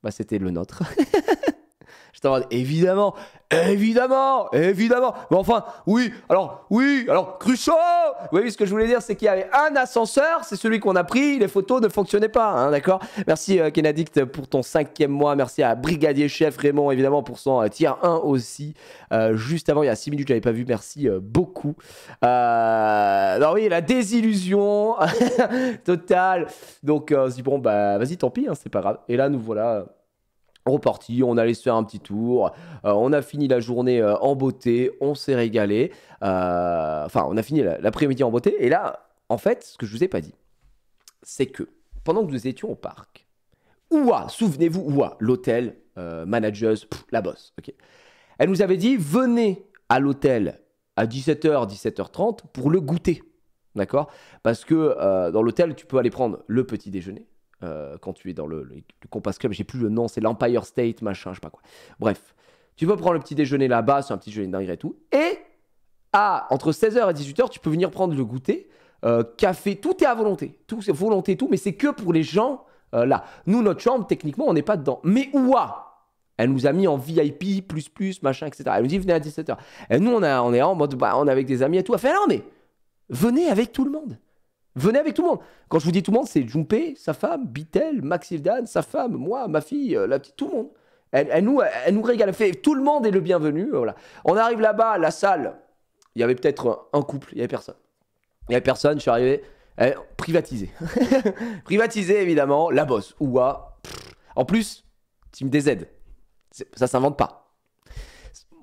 Bah, c'était le nôtre. J'étais en évidemment, évidemment, évidemment. Mais enfin, oui, alors, oui, alors, Cruchot Vous voyez ce que je voulais dire, c'est qu'il y avait un ascenseur, c'est celui qu'on a pris, les photos ne fonctionnaient pas, hein, d'accord Merci euh, Kenadict pour ton cinquième mois, merci à Brigadier Chef Raymond, évidemment, pour son euh, tier 1 aussi. Euh, juste avant, il y a 6 minutes, je l'avais pas vu, merci euh, beaucoup. non, oui, la désillusion totale. Donc, on se dit, bon, bah, vas-y, tant pis, hein, c'est pas grave. Et là, nous voilà reparti, on allait se faire un petit tour, euh, on a fini la journée euh, en beauté, on s'est régalé, euh, enfin on a fini l'après-midi en beauté, et là, en fait, ce que je ne vous ai pas dit, c'est que pendant que nous étions au parc, ouah, souvenez-vous, ouah, l'hôtel, manageuse, la bosse, ok, elle nous avait dit, venez à l'hôtel à 17h, 17h30 pour le goûter, d'accord Parce que dans l'hôtel, tu peux aller prendre le petit déjeuner, euh, quand tu es dans le, Compass Club, j'ai plus le nom, c'est l'Empire State, machin, je sais pas quoi. Bref, tu peux prendre le petit déjeuner là-bas, c'est un petit déjeuner dingue et tout. Et à, entre 16h et 18h, tu peux venir prendre le goûter, euh, café, tout est à volonté, tout c'est volonté, tout, mais c'est que pour les gens euh, là. Nous, notre chambre, techniquement, on n'est pas dedans. Mais ouah elle nous a mis en VIP, plus, plus, machin, etc. Elle nous dit, venez à 17h. Et nous, on, a, on est en mode, bah, on est avec des amis et tout. Elle fait, non, mais venez avec tout le monde. Venez avec tout le monde. Quand je vous dis tout le monde, c'est Jumpé, sa femme, Bitel, Max sa femme, moi, ma fille, euh, la petite, tout le monde. Elle, nous, elle nous régale. fait, tout le monde est le bienvenu. Euh, voilà. On arrive là-bas, la salle. Il y avait peut-être un couple, il n'y avait personne. Il n'y avait personne, je suis arrivé. privatisé. privatisé, évidemment. La bosse. Ouah. En plus, Team DZ. Ça s'invente pas.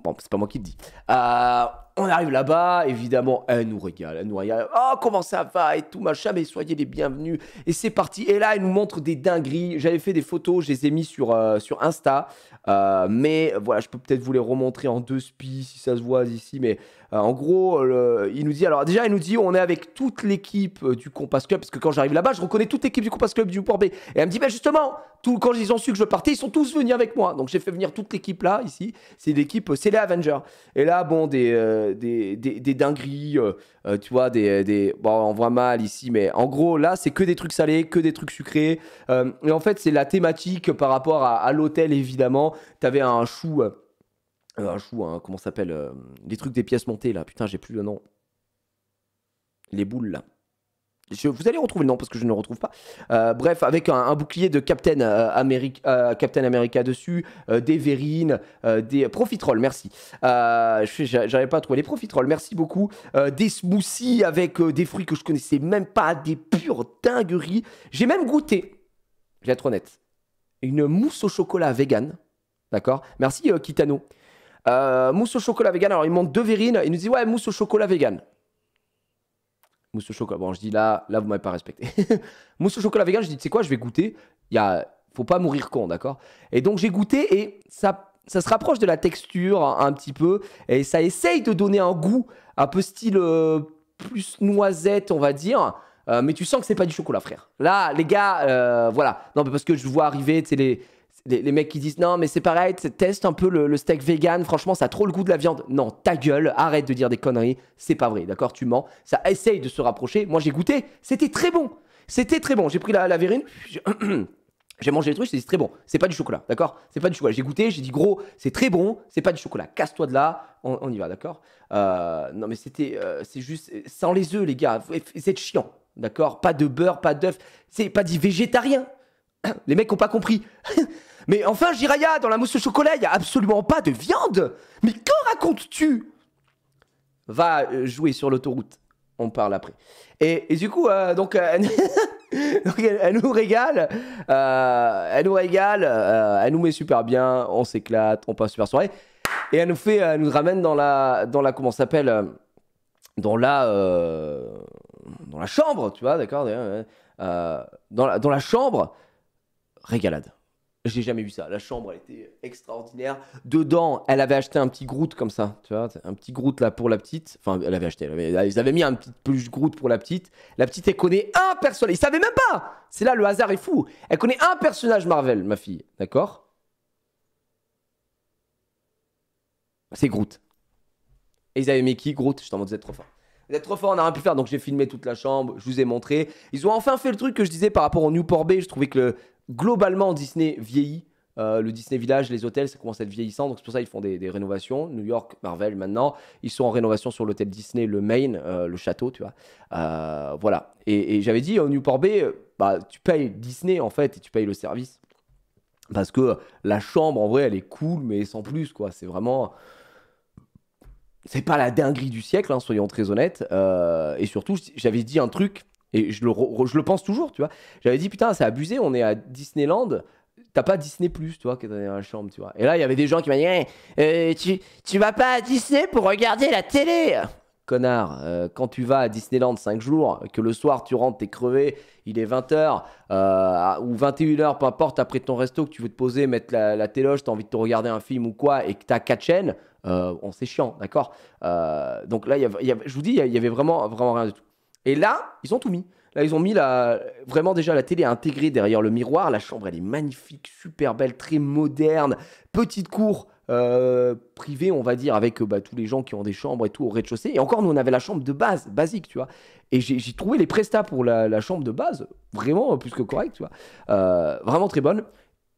Bon, c'est pas moi qui le dis. Euh, on arrive là-bas, évidemment, elle nous régale, elle nous régale. Oh, comment ça va et tout, machin, mais soyez les bienvenus. Et c'est parti. Et là, elle nous montre des dingueries. J'avais fait des photos, je les ai mis sur, euh, sur Insta. Euh, mais voilà, je peux peut-être vous les remontrer en deux spies si ça se voit ici. Mais euh, en gros, il nous dit alors déjà, il nous dit on est avec toute l'équipe euh, du Compass Club parce que quand j'arrive là-bas, je reconnais toute l'équipe du Compass Club du Port Et elle me dit ben justement, quand ils ont su que je partais, ils sont tous venus avec moi. Donc j'ai fait venir toute l'équipe là ici. C'est l'équipe, euh, c'est les Avengers. Et là, bon, des dingueries, tu vois, des, on voit mal ici, mais en gros là, c'est que des trucs salés, que des trucs sucrés. et en fait, c'est la thématique par rapport à, à l'hôtel évidemment. T'avais un chou euh, joue comment s'appelle euh, des Les trucs des pièces montées là. Putain, j'ai plus le nom. Les boules là. Je, vous allez retrouver le nom parce que je ne le retrouve pas. Euh, bref, avec un, bouclier de Captain, euh, America, Captain America dessus, des Verrines, des Profiteroles, merci. J'arrivais pas à trouver les Profiteroles, merci beaucoup. des smoothies avec des fruits que je connaissais même pas, des pures dingueries. J'ai même goûté, je vais être honnête, une mousse au chocolat vegan. D'accord Merci Kitano. Euh, mousse au chocolat vegan. Alors, il monte deux verrines. Il nous dit Ouais, mousse au chocolat vegan. Mousse au chocolat. Bon, je dis là, là, vous m'avez pas respecté. mousse au chocolat vegan. Je dis Tu sais quoi, je vais goûter. Il a... faut pas mourir con, d'accord Et donc, j'ai goûté et ça, ça se rapproche de la texture un, petit peu. Et ça essaye de donner un goût un peu style euh, plus noisette, on va dire. Euh, mais tu sens que c'est pas du chocolat, frère. Là, les gars, voilà. Non, mais parce que je vois arriver, tu sais, les les, mecs qui disent non mais c'est pareil, teste un peu le, steak vegan, franchement ça a trop le goût de la viande. Non, ta gueule, arrête de dire des conneries, c'est pas vrai, d'accord, tu mens. Ça essaye de se rapprocher. Moi j'ai goûté, c'était très bon, c'était très bon. J'ai pris la, la verrine. J'ai mangé les trucs, j'ai dit c'est très bon, c'est pas du chocolat, d'accord C'est pas du chocolat. J'ai goûté, j'ai dit gros, c'est très bon, c'est pas du chocolat, casse-toi de là, on, y va, d'accord euh, Non mais c'était, euh, c'est juste, sans les œufs les gars, c'est chiant, d'accord Pas de beurre, pas d'œuf, c'est pas dit végétarien, les mecs ont pas compris. Mais enfin, Jiraya, dans la mousse au chocolat, il y a absolument pas de viande. Mais que racontes-tu Va euh, jouer sur l'autoroute. On parle après. Et, du coup, euh, donc, euh, elle, nous régale, elle nous régale, elle nous met super bien, on s'éclate, on passe super soirée. Et elle nous fait, elle nous ramène dans la, dans la comment s'appelle, dans la, dans la chambre, tu vois, d'accord, dans la, dans la chambre régalade. J'ai jamais vu ça. La chambre, elle était extraordinaire. Dedans, elle avait acheté un petit Groot comme ça, tu vois, un petit Groot là pour la petite. Enfin, elle avait acheté, avait, ils avaient mis un petit plus Groot pour la petite. La petite, elle connaît un personnage. Ils savaient même pas. C'est là, le hasard est fou. Elle connaît un personnage Marvel, ma fille, d'accord C'est Groot. Et ils avaient mis qui Groot, je t'en mode, trop fort. Vous êtes trop fort, on n'a rien pu faire. Donc j'ai filmé toute la chambre, je vous ai montré. Ils ont enfin fait le truc que je disais par rapport au Newport Bay. Je trouvais que globalement Disney vieillit. Euh, le Disney Village, les hôtels, ça commence à être vieillissant, donc c'est pour ça ils font des, rénovations. New York, Marvel maintenant, ils sont en rénovation sur l'hôtel Disney, le Main, euh, le château, tu vois. Euh, voilà. Et, j'avais dit, au Newport Bay, bah, tu payes Disney en fait, et tu payes le service. Parce que la chambre, en vrai, elle est cool, mais sans plus, quoi. C'est vraiment c'est pas la dinguerie du siècle, hein, soyons très honnêtes. Euh, et surtout, j'avais dit un truc, et je le, pense toujours, tu vois. J'avais dit, putain, c'est abusé, on est à Disneyland. T'as pas Disney Plus, vois, qui est dans la chambre, tu vois. Et là, il y avait des gens qui m'ont dit, eh, euh, tu, vas pas à Disney pour regarder la télé Connard, euh, quand tu vas à Disneyland 5 jours, que le soir tu rentres, t'es crevé, il est 20h ou 21h, peu importe, après ton resto, que tu veux te poser, mettre la, la tu t'as envie de te regarder un film ou quoi, et que t'as 4 chaînes, euh, on s'est chiant, d'accord euh, Donc là, je vous dis, il y avait vraiment, vraiment rien du tout. Et là, ils ont tout mis. Là, ils ont mis la, vraiment déjà la télé intégrée derrière le miroir. La chambre, elle est magnifique, super belle, très moderne. Petite cour euh, privée, on va dire, avec bah, tous les gens qui ont des chambres et tout au rez-de-chaussée. Et encore, nous, on avait la chambre de base, basique, tu vois. Et j'ai trouvé les prestats pour la, chambre de base, vraiment plus que correct, tu vois. vraiment très bonne.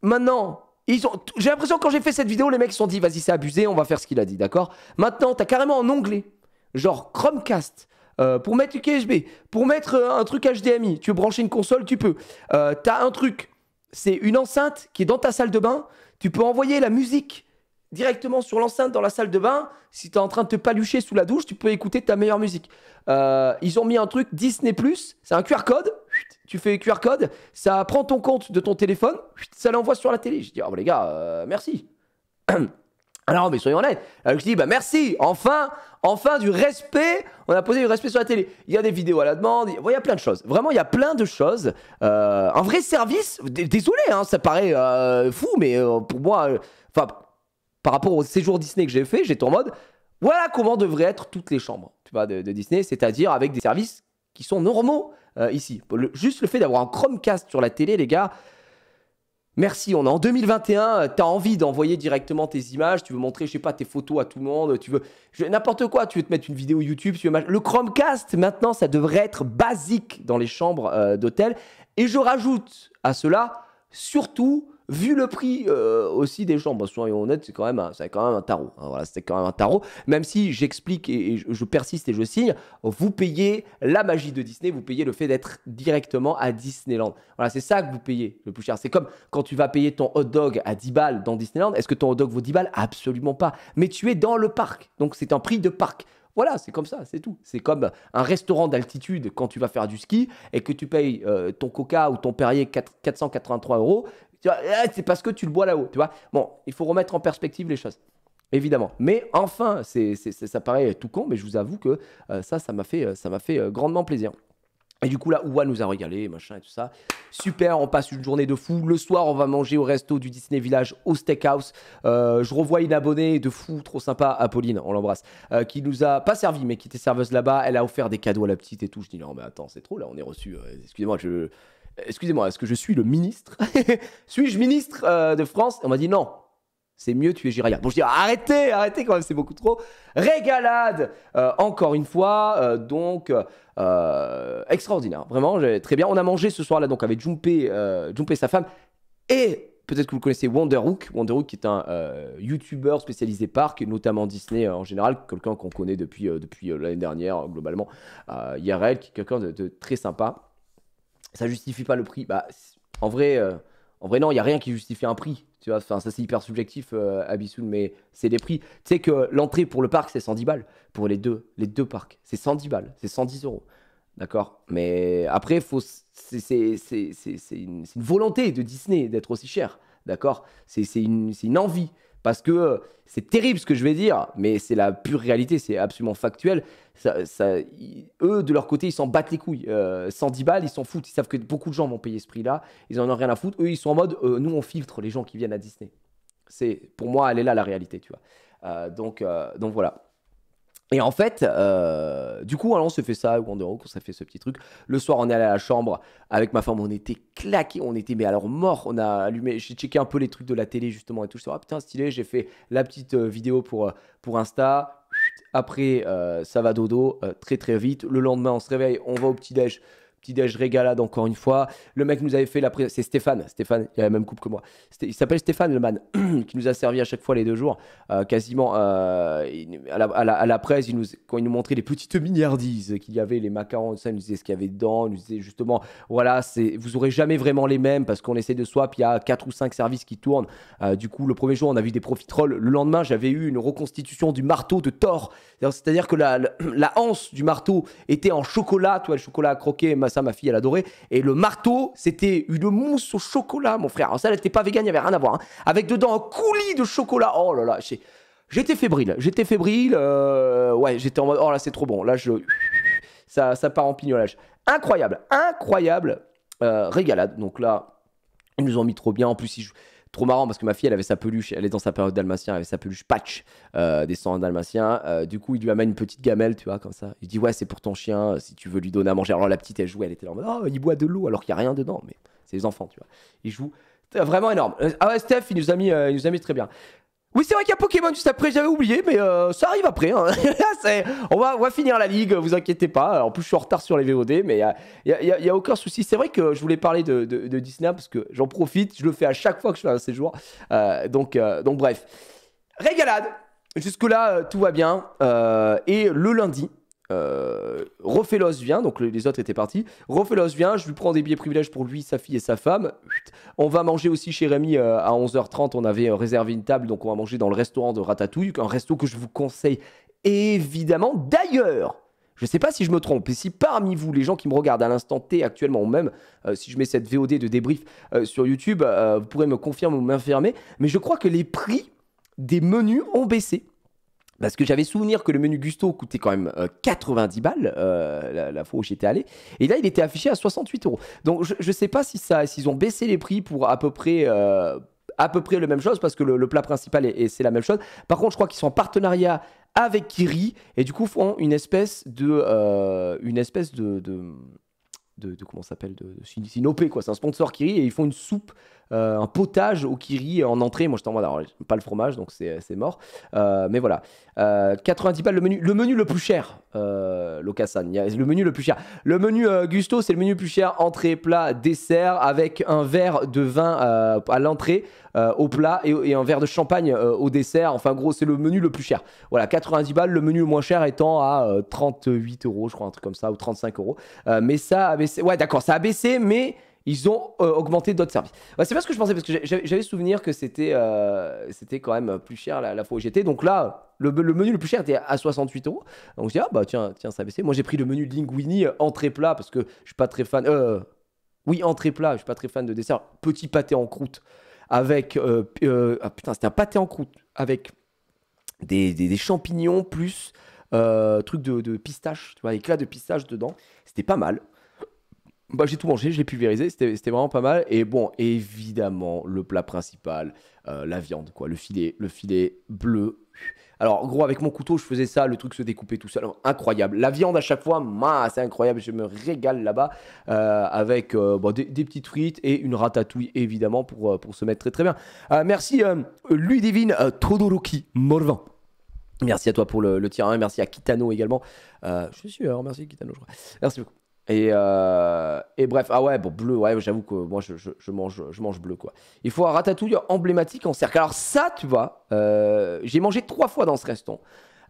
Maintenant, j'ai l'impression que quand j'ai fait cette vidéo, les mecs se sont dit, vas-y, c'est abusé, on va faire ce qu'il a dit, d'accord Maintenant, t'as carrément un onglet, genre Chromecast, euh, pour mettre du KHB, pour mettre euh, un truc HDMI, tu veux brancher une console, tu peux. Euh, t'as un truc, c'est une enceinte qui est dans ta salle de bain, tu peux envoyer la musique directement sur l'enceinte dans la salle de bain. Si tu es en train de te palucher sous la douche, tu peux écouter ta meilleure musique. ils ont mis un truc Disney ⁇ c'est un QR code tu fais QR code, ça prend ton compte de ton téléphone, ça l'envoie sur la télé. Je dis, oh, les gars, euh, merci. Alors, mais soyons honnêtes. Euh, je dis, bah merci, enfin, enfin du respect. On a posé du respect sur la télé. Il y a des vidéos à la demande, il y a plein de choses. Vraiment, il y a plein de choses. Euh, un vrai service, désolé, hein, ça paraît fou, mais pour moi, enfin, par rapport au séjour Disney que j'ai fait, j'étais en mode, voilà comment devraient être toutes les chambres tu vois, de Disney, c'est-à-dire avec des services qui sont normaux euh, ici. juste le fait d'avoir un Chromecast sur la télé, les gars. Merci, on est en 2021, tu as envie d'envoyer directement tes images, tu veux montrer, je sais pas, tes photos à tout le monde, tu veux n'importe quoi, tu veux te mettre une vidéo YouTube, tu veux le Chromecast maintenant, ça devrait être basique dans les chambres euh, d'hôtel. Et je rajoute à cela surtout vu le prix euh, aussi des chambres, soyons honnêtes, c'est quand même un, c'est quand même un tarot. Hein, voilà, c'était quand même un tarot. Même si j'explique et, je, persiste et je signe, vous payez la magie de Disney, vous payez le fait d'être directement à Disneyland. Voilà, c'est ça que vous payez le plus cher. C'est comme quand tu vas payer ton hot dog à 10 balles dans Disneyland. Est-ce que ton hot dog vaut 10 balles Absolument pas. Mais tu es dans le parc, donc c'est un prix de parc. Voilà, c'est comme ça, c'est tout. C'est comme un restaurant d'altitude quand tu vas faire du ski et que tu payes euh, ton coca ou ton Perrier 483 euros c'est parce que tu le bois là-haut, tu vois. Bon, il faut remettre en perspective les choses. Évidemment. Mais enfin, c'est, ça paraît tout con, mais je vous avoue que euh, ça, ça m'a fait, euh, ça m'a fait euh, grandement plaisir. Et du coup, là, Ouah nous a régalé, machin et tout ça. Super, on passe une journée de fou. Le soir, on va manger au resto du Disney Village, au Steakhouse. je revois une abonnée de fou, trop sympa, Apolline, on l'embrasse, qui nous a pas servi, mais qui était serveuse là-bas. Elle a offert des cadeaux à la petite et tout. Je dis, non, mais attends, c'est trop, là, on est reçu. Excusez-moi, je excusez-moi, est-ce que je suis le ministre Suis-je ministre euh, de France On m'a dit non. C'est mieux tu es Jiraya. Bon, je dis arrêtez, arrêtez quand même, c'est beaucoup trop. Régalade euh, Encore une fois, euh, donc extraordinaire. Vraiment, très bien. On a mangé ce soir-là donc avec Jumpé, et sa femme, et peut-être que vous connaissez Wonderhook. Wonderhook qui est un YouTuber spécialisé par, notamment Disney en général, quelqu'un qu'on connaît depuis, depuis l'année dernière globalement. Yarel, qui est quelqu'un de très sympa ça justifie pas le prix. Bah, en vrai, euh, en vrai non, il y a rien qui justifie un prix. Tu vois, enfin, ça c'est hyper subjectif, euh, mais c'est des prix. Tu sais que l'entrée pour le parc c'est 110 balles pour les deux, les deux parcs, c'est 110 balles, c'est 110 euros. D'accord Mais après, faut, c'est, une, une, volonté de Disney d'être aussi cher. D'accord c'est, une, une envie. Parce que c'est terrible ce que je vais dire, mais c'est la pure réalité, c'est absolument factuel. eux, de leur côté, ils s'en battent les couilles. Sans euh, 110 balles, ils s'en foutent. Ils savent que beaucoup de gens vont payer ce prix-là. Ils en ont rien à foutre. Eux, ils sont en mode, euh, nous, on filtre les gens qui viennent à Disney. C'est Pour moi, elle est là la réalité, tu vois. Euh, donc, donc voilà. Et en fait, euh, du coup, hein, on se fait ça, Wonder on s'est fait ce petit truc. Le soir, on est allé à la chambre avec ma femme, on était claqués, on était mais alors mort. On a allumé, j'ai checké un peu les trucs de la télé justement et tout. Je oh, putain, stylé, j'ai fait la petite euh, vidéo pour, euh, pour Insta. Après, ça va dodo, très très vite. Le lendemain, on se réveille, on va au petit-déj. Petit déj régalade encore une fois. Le mec nous avait fait la C'est Stéphane. Stéphane, il a la même coupe que moi. Il s'appelle Stéphane Le Man, qui nous a servi à chaque fois les deux jours. Euh, quasiment euh, à, la, presse, il nous, quand il nous montrait les petites miniardises qu'il y avait, les macarons, il nous disait ce qu'il y avait dedans. Il nous disait justement, voilà, vous aurez jamais vraiment les mêmes parce qu'on essaie de swap. Il y a 4 ou 5 services qui tournent. Euh, du coup, le premier jour, on a vu des profiteroles. Le lendemain, j'avais eu une reconstitution du marteau de Thor. C'est-à-dire que la, hanse du marteau était en chocolat, toi, le chocolat à ça, ma fille, elle adorait. Et le marteau, c'était une mousse au chocolat, mon frère. Alors ça, elle n'était pas végane, il n'y avait rien à voir. Hein. Avec dedans un coulis de chocolat. Oh là là, j'étais fébrile. J'étais fébrile. Euh, ouais, j'étais en mode, oh là, c'est trop bon. Là, je... Ça, ça part en pignolage. Incroyable, incroyable. Euh, régalade. Donc là, ils nous ont mis trop bien. En plus, ils jouent Trop marrant parce que ma fille, elle avait sa peluche, elle est dans sa période dalmatien, elle avait sa peluche patch euh, des 101 euh, du coup, il lui amène une petite gamelle, tu vois, comme ça. Il dit, ouais, c'est pour ton chien, si tu veux lui donner à manger. Alors la petite, elle jouait, elle était là oh, il boit de l'eau alors qu'il n'y a rien dedans. Mais c'est les enfants, tu vois. Il joue Vraiment énorme. Euh, ah ouais, Steph, il nous a mis, euh, nous a mis très bien. Oui, c'est vrai qu'il y a Pokémon juste après, j'avais oublié, mais euh, ça arrive après. Hein. on, va, va, finir la ligue, vous inquiétez pas. En plus, je suis en retard sur les VOD, mais il euh, n'y a, aucun souci. C'est vrai que je voulais parler de, de, Disney parce que j'en profite, je le fais à chaque fois que je fais un séjour. Euh, donc, donc, bref. Régalade Jusque-là, tout va bien. et le lundi, euh, vient, donc les autres étaient partis. Rofelos vient, je lui prends des billets privilèges pour lui, sa fille et sa femme. On va manger aussi chez Rémi euh, à 11h30. On avait euh, réservé une table, donc on va manger dans le restaurant de Ratatouille, un resto que je vous conseille évidemment. D'ailleurs, je ne sais pas si je me trompe, et si parmi vous, les gens qui me regardent à l'instant T actuellement, ou même euh, si je mets cette VOD de débrief sur YouTube, vous pourrez me confirmer ou m'infirmer, mais je crois que les prix des menus ont baissé. Parce que j'avais souvenir que le menu Gusto coûtait quand même 90 euh, balles euh, la, fois où j'étais allé. Et là, il était affiché à 68 euros. Donc, je ne sais pas si ça, s'ils ont baissé les prix pour à peu près. Euh, à peu près la même chose parce que le, plat principal et c'est la même chose. Par contre, je crois qu'ils sont en partenariat avec Kiri et du coup font une espèce de une espèce de de, de comment s'appelle de, de c'est quoi c'est un sponsor Kiri et ils font une soupe euh, un potage au Kiri en entrée moi je t'en mode pas le fromage donc c'est, mort euh, mais voilà 90 euh, balles le menu le menu le plus cher Locasan le menu le plus cher le menu Gusto c'est le menu le plus cher entrée plat dessert avec un verre de vin à l'entrée euh, au plat et, un verre de champagne euh, au dessert. Enfin, gros, c'est le menu le plus cher. Voilà, 90 balles, le menu le moins cher étant à 38 euh, euros, je crois, un truc comme ça, ou 35 euros. Mais ça a baissé. Ouais, d'accord, ça a baissé, mais ils ont augmenté d'autres services. c'est pas ce que je pensais, parce que j'avais souvenir que c'était c'était quand même plus cher la, la fois où j'étais. Donc là. Le, menu le plus cher était à 68 euros. Donc je dis, ah bah tiens, tiens, ça a baissé. Moi j'ai pris le menu linguini entrée plat parce que je suis pas très fan. oui, entrée plat, je suis pas très fan de dessert. Petit pâté en croûte avec. Euh, euh, ah, putain, c'était un pâté en croûte avec des, champignons plus euh, truc de, pistache, tu vois, éclat de pistache dedans. C'était pas mal. Bah, j'ai tout mangé, je l'ai pulvérisé, c'était vraiment pas mal. Et bon, évidemment, le plat principal, la viande, quoi, le filet, le filet bleu alors, gros, avec mon couteau, je faisais ça, le truc se découpait tout seul. incroyable. La viande à chaque fois, c'est incroyable. Je me régale là-bas euh, avec euh, des, petites frites et une ratatouille, évidemment, pour, euh, pour se mettre très très bien. merci, Ludivine Todoroki Morvan. Merci à toi pour le, le hein. Merci à Kitano également. je suis sûr, hein. merci Kitano, je crois. Merci beaucoup. Euh, et, bref, ah ouais, bon, bleu, ouais, j'avoue que moi, je, mange, je mange bleu, quoi. Il faut un ratatouille emblématique en cercle. Alors ça, tu vois, euh, j'ai mangé trois fois dans ce restaurant.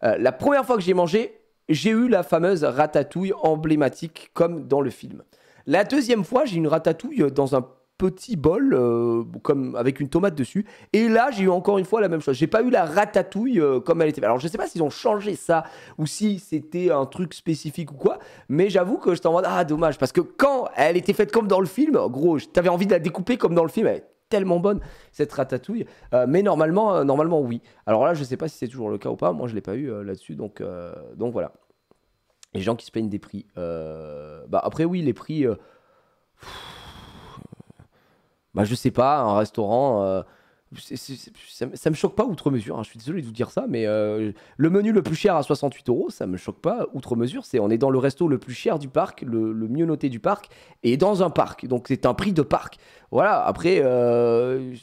Euh, la première fois que j'ai mangé, j'ai eu la fameuse ratatouille emblématique, comme dans le film. La deuxième fois, j'ai une ratatouille dans un petit bol euh, comme avec une tomate dessus. Et là, j'ai eu encore une fois la même chose. J'ai pas eu la ratatouille euh, comme elle était. Alors, je sais pas s'ils ont changé ça ou si c'était un truc spécifique ou quoi, mais j'avoue que je t'en mode ah dommage parce que quand elle était faite comme dans le film, gros, t'avais envie de la découper comme dans le film. Elle est tellement bonne cette ratatouille. Euh, mais normalement, normalement oui. Alors là, je sais pas si c'est toujours le cas ou pas. Moi, je l'ai pas eu là-dessus, donc donc voilà. Les gens qui se plaignent des prix. bah après oui, les prix. Bah, je sais pas, un restaurant. Euh, ça, me choque pas outre mesure. Hein, je suis désolé de vous dire ça, mais euh, le menu le plus cher à 68 euros, ça me choque pas outre mesure. C'est on est dans le resto le plus cher du parc, le, mieux noté du parc, et dans un parc. Donc c'est un prix de parc. Voilà. Après, euh,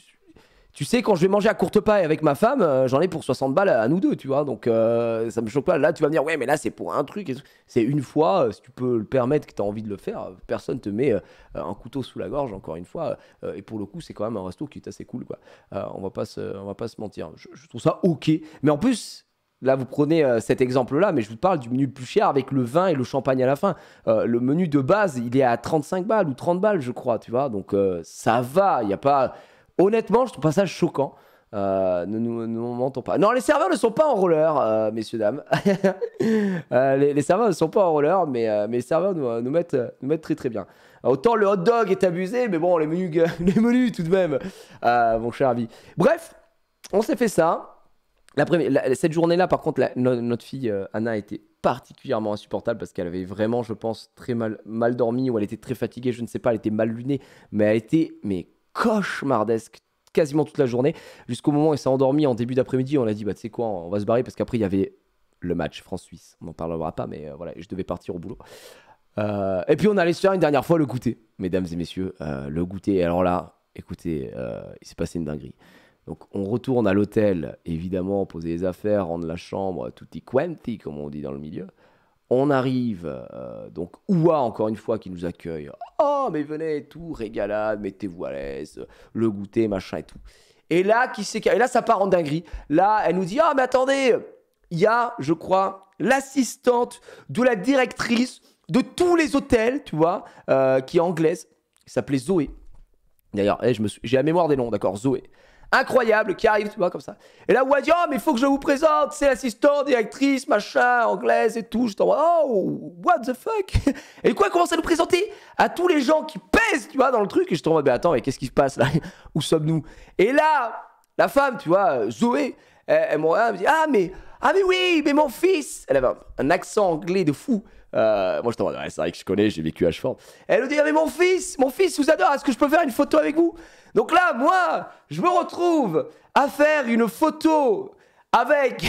tu sais, quand je vais manger à courte paille avec ma femme, euh, j'en ai pour 60 balles à, nous deux, tu vois. Donc euh, ça me choque pas. Là, tu vas me dire, ouais, mais là, c'est pour un truc. C'est une fois, euh, si tu peux le permettre, que tu as envie de le faire. Personne te met un couteau sous la gorge, encore une fois. et pour le coup, c'est quand même un resto qui est assez cool, quoi. on, va pas on va pas se mentir. Je, trouve ça OK. Mais en plus, Là, vous prenez cet exemple-là, mais je vous parle du menu le plus cher avec le vin et le champagne à la fin. le menu de base, il est à 35 balles ou 30 balles, je crois, tu vois. Donc, ça va, il n'y a pas... Honnêtement, je trouve choquant. Euh, ne nous, mentons pas. Non, les serveurs ne sont pas en roller, euh, messieurs, dames. Euh, les, serveurs ne sont pas en roller, mais, mes les serveurs nous, mettent, très très bien. Autant le hot dog est abusé, mais bon, les menus, les menus tout de même, mon cher ami. Bref, on s'est fait ça. cette journée-là, par contre, notre fille Anna était particulièrement insupportable parce qu'elle avait vraiment, je pense, très mal, mal dormi ou elle était très fatiguée, je ne sais pas, elle était mal lunée, mais elle était mais coche mardesque quasiment toute la journée, jusqu'au moment où il s'est endormi en début d'après-midi. On a dit, bah, tu sais quoi, on va se barrer parce qu'après, il y avait le match France-Suisse. On n'en parlera pas, mais euh, voilà, je devais partir au boulot. Euh, et puis, on allait se faire une dernière fois le goûter, mesdames et messieurs. Euh, le goûter. Et alors là, écoutez, il s'est passé une dinguerie. Donc, on retourne à l'hôtel, évidemment, poser les affaires, rendre la chambre tutti quanti, comme on dit dans le milieu. On arrive, euh, donc Oua, encore une fois, qui nous accueille. Oh, mais venez tout, régalade, mettez-vous à l'aise, le goûter, machin et tout. Et là, qui sait, et là, ça part en dinguerie. Là, elle nous dit oh, mais attendez, il y a, je crois, l'assistante de la directrice de tous les hôtels, tu vois, euh, qui est anglaise, qui s'appelait Zoé. D'ailleurs, eh, je me j'ai la mémoire des noms, d'accord, Zoé incroyable qui arrive, tu vois, comme ça. Et là, Wadi, oh, mais il faut que je vous présente, c'est l'assistant directrice, machin, anglaise et tout. Je t'envoie, oh, what the fuck Et quoi, commence à nous présenter à tous les gens qui pèsent, tu vois, dans le truc. Et je t'envoie, mais attends, mais qu'est-ce qui se passe là Où sommes-nous Et là, la femme, tu vois, Zoé, elle, elle me dit, ah, mais, ah, mais oui, mais mon fils Elle avait un accent anglais de fou. Euh, moi, je t'envoie. c'est vrai que je connais, j'ai vécu à form Elle nous dit, ah, mais mon fils, mon fils vous adore, est-ce que je peux faire une photo avec vous Donc là, moi, je me retrouve à faire une photo avec,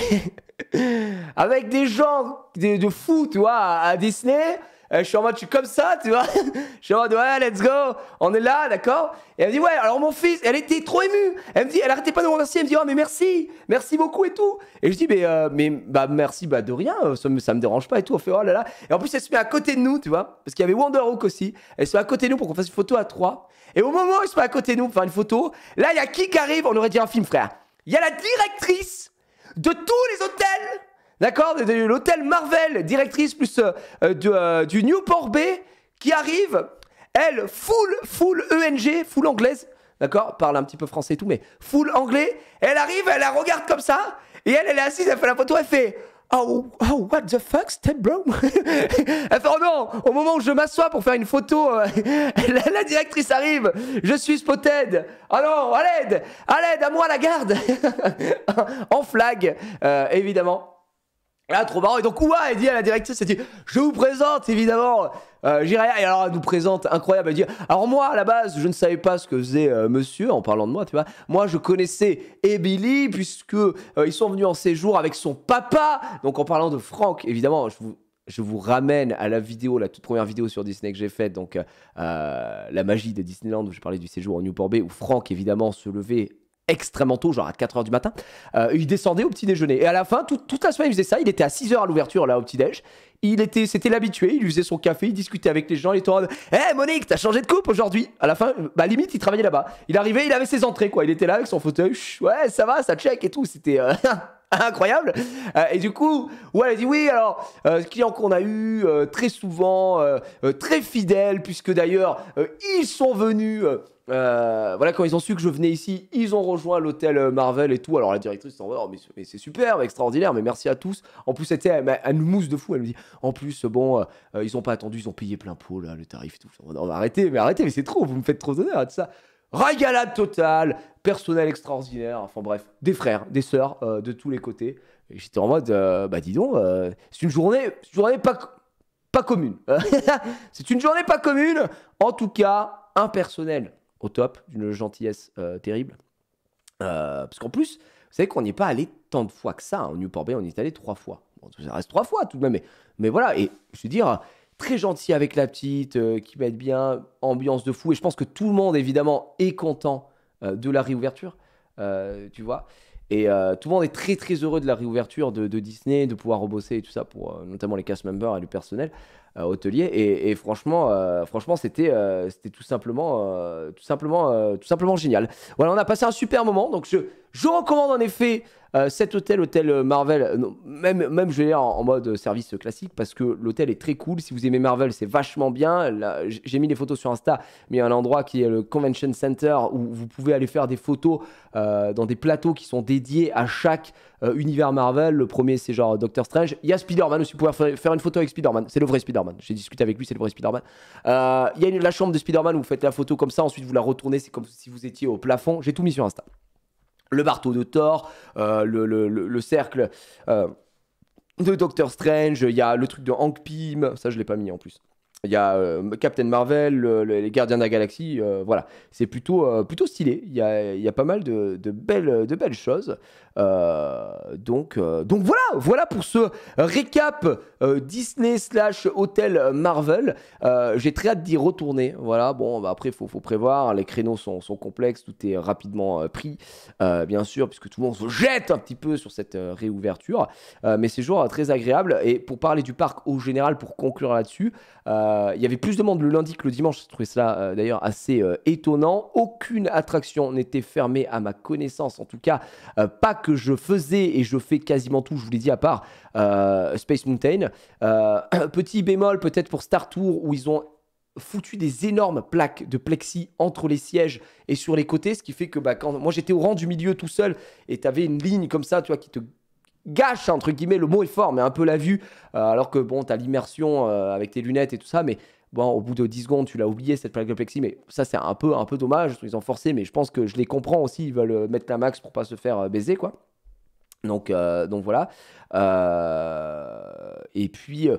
avec des gens de, de fou, tu vois, à Disney. Euh, je suis en mode, je suis comme ça, tu vois. je suis en mode, ouais, let's go, on est là, d'accord Et elle dit, ouais, alors mon fils, elle était trop émue. Elle me dit, elle arrêtait pas de me remercier, elle me dit, oh, mais merci, merci beaucoup et tout. Et je dis, mais, euh, mais bah, merci, bah, de rien, ça me, me dérange pas et tout. On fait, oh là là. Et en plus, elle se met à côté de nous, tu vois, parce qu'il y avait Wonder Hook aussi. Elle se met à côté de nous pour qu'on fasse une photo à trois. Et au moment où elle se met à côté de nous pour faire une photo, là, il y a qui qui arrive On aurait dit un film, frère. Il y a la directrice de tous les hôtels d'accord l'hôtel Marvel, directrice plus euh, euh, euh, du, Newport Bay, qui arrive, elle, full, full ENG, full anglaise, d'accord Parle un petit peu français et tout, mais full anglais. Elle arrive, elle la regarde comme ça, et elle, elle est assise, elle fait la photo, elle fait... Oh, oh, what the fuck, step bro? elle fait, oh non, au moment où je m'assois pour faire une photo, la, directrice arrive, je suis spotted. Oh non, à l'aide, à l'aide, à moi la garde. en flag, évidemment. Là, trop marrant. Et donc, Ouah, elle dit à la directrice, elle dit, je vous présente, évidemment, euh, Jiraya. Et alors, elle nous présente, incroyable, elle dit, alors moi, à la base, je ne savais pas ce que faisait euh, monsieur, en parlant de moi, tu vois. Moi, je connaissais Ebili, puisque euh, ils sont venus en séjour avec son papa. Donc, en parlant de Franck, évidemment, je vous je vous ramène à la vidéo, la toute première vidéo sur Disney que j'ai faite, donc euh, la magie de Disneyland, où j'ai parlé du séjour en Newport Bay, où Franck évidemment se levait extrêmement tôt, genre à 4h du matin. Euh, il descendait au petit déjeuner. Et à la fin, toute la semaine, il faisait ça. Il était à 6h à l'ouverture, là, au petit déj. Il était, c'était l'habitué. Il usait faisait son café, il discutait avec les gens. Il était en mode Hé eh, Monique, t'as changé de coupe aujourd'hui À la fin, bah limite, il travaillait là-bas. Il arrivait, il avait ses entrées, quoi. Il était là avec son fauteuil. Ouais, ça va, ça check et tout. C'était. Euh, incroyable. Euh, et du coup, ouais, il a dit oui, alors, euh, client qu'on a eu très souvent, très fidèle, puisque d'ailleurs, ils sont venus euh, voilà, quand ils ont su que je venais ici, ils ont rejoint l'hôtel euh, Marvel et tout. Alors la directrice oh, mais, c'est super, extraordinaire, mais merci à tous. En plus, elle, nous mousse de fou, elle me dit, en plus, bon, euh, ils ont pas attendu, ils ont payé plein pot, là, le tarif et tout. On arrêtez, mais arrêtez, mais c'est trop, vous me faites trop d'honneur, tout ça. Ragalade total, personnel extraordinaire, enfin bref, des frères, des sœurs de tous les côtés. Et j'étais en mode, bah dis donc, c'est une journée, journée pas, pas commune. c'est une journée pas commune, en tout cas, impersonnelle au top, d'une gentillesse euh, terrible. Euh, parce qu'en plus, vous savez qu'on n'y est pas allé tant de fois que ça. Hein. Newport Bay, on y est allé trois fois. ça reste trois fois tout de même. Mais, mais voilà, et je veux dire, très gentil avec la petite, euh, qui va bien, ambiance de fou. Et je pense que tout le monde, évidemment, est content de la réouverture, tu vois. Et tout le monde est très très heureux de la réouverture de, Disney, de pouvoir rebosser et tout ça pour notamment les cast members et le personnel. Euh, hôtelier. Et, franchement, euh, franchement, c'était euh, c'était tout simplement, tout simplement, tout simplement génial. Voilà, on a passé un super moment. Donc je, recommande en effet cet hôtel, hôtel Marvel, même, même je vais en, en, mode service classique parce que l'hôtel est très cool. Si vous aimez Marvel, c'est vachement bien. J'ai mis les photos sur Insta, mais il y a un endroit qui est le Convention Center où vous pouvez aller faire des photos dans des plateaux qui sont dédiés à chaque euh, univers Marvel. Le premier, c'est genre Doctor Strange. Il y a Spider-Man aussi. pour faire une photo avec Spider-Man. C'est le vrai Spider-Man. J'ai discuté avec lui, c'est le vrai Spider-Man. Euh, il y a la chambre de Spider-Man où vous faites la photo comme ça. Ensuite, vous la retournez. C'est comme si vous étiez au plafond. J'ai tout mis sur Insta. Le marteau de Thor, euh, le, le, le, le, cercle de Doctor Strange. Il y a le truc de Hank Pym. Ça, je l'ai pas mis en plus. Il y a euh, Captain Marvel, les Gardiens de la Galaxie, euh, voilà. C'est plutôt, euh, plutôt stylé. Il y a, y a pas mal de, belles, de belles choses. donc, donc voilà, voilà pour ce récap Disney slash Hôtel Marvel. J'ai très hâte d'y retourner. Voilà, bon, bah, après, il faut, faut, prévoir. Les créneaux sont, complexes, tout est rapidement pris, bien sûr, puisque tout le monde se jette un petit peu sur cette réouverture. mais c'est toujours très agréable. Et pour parler du parc au général, pour conclure là-dessus, euh, euh, il y avait plus de monde le lundi que le dimanche. Je trouvais cela euh, d'ailleurs assez euh, étonnant. Aucune attraction n'était fermée à ma connaissance. En tout cas, pas que je faisais et je fais quasiment tout, je vous l'ai dit, à part Space Mountain. petit bémol peut-être pour Star Tour où ils ont foutu des énormes plaques de plexi entre les sièges et sur les côtés, ce qui fait que bah, quand moi j'étais au rang du milieu tout seul et t'avais une ligne comme ça, tu vois, qui te gâche, entre guillemets, le mot est fort, mais un peu la vue. Euh, alors que bon, t'as l'immersion euh, avec tes lunettes et tout ça, mais bon, au bout de 10 secondes, tu l'as oublié cette plaque mais ça, c'est un peu, un peu dommage. Ils ont forcé, mais je pense que je les comprends aussi. Ils veulent euh, mettre la max pour pas se faire baiser, quoi. Donc, donc voilà. et puis.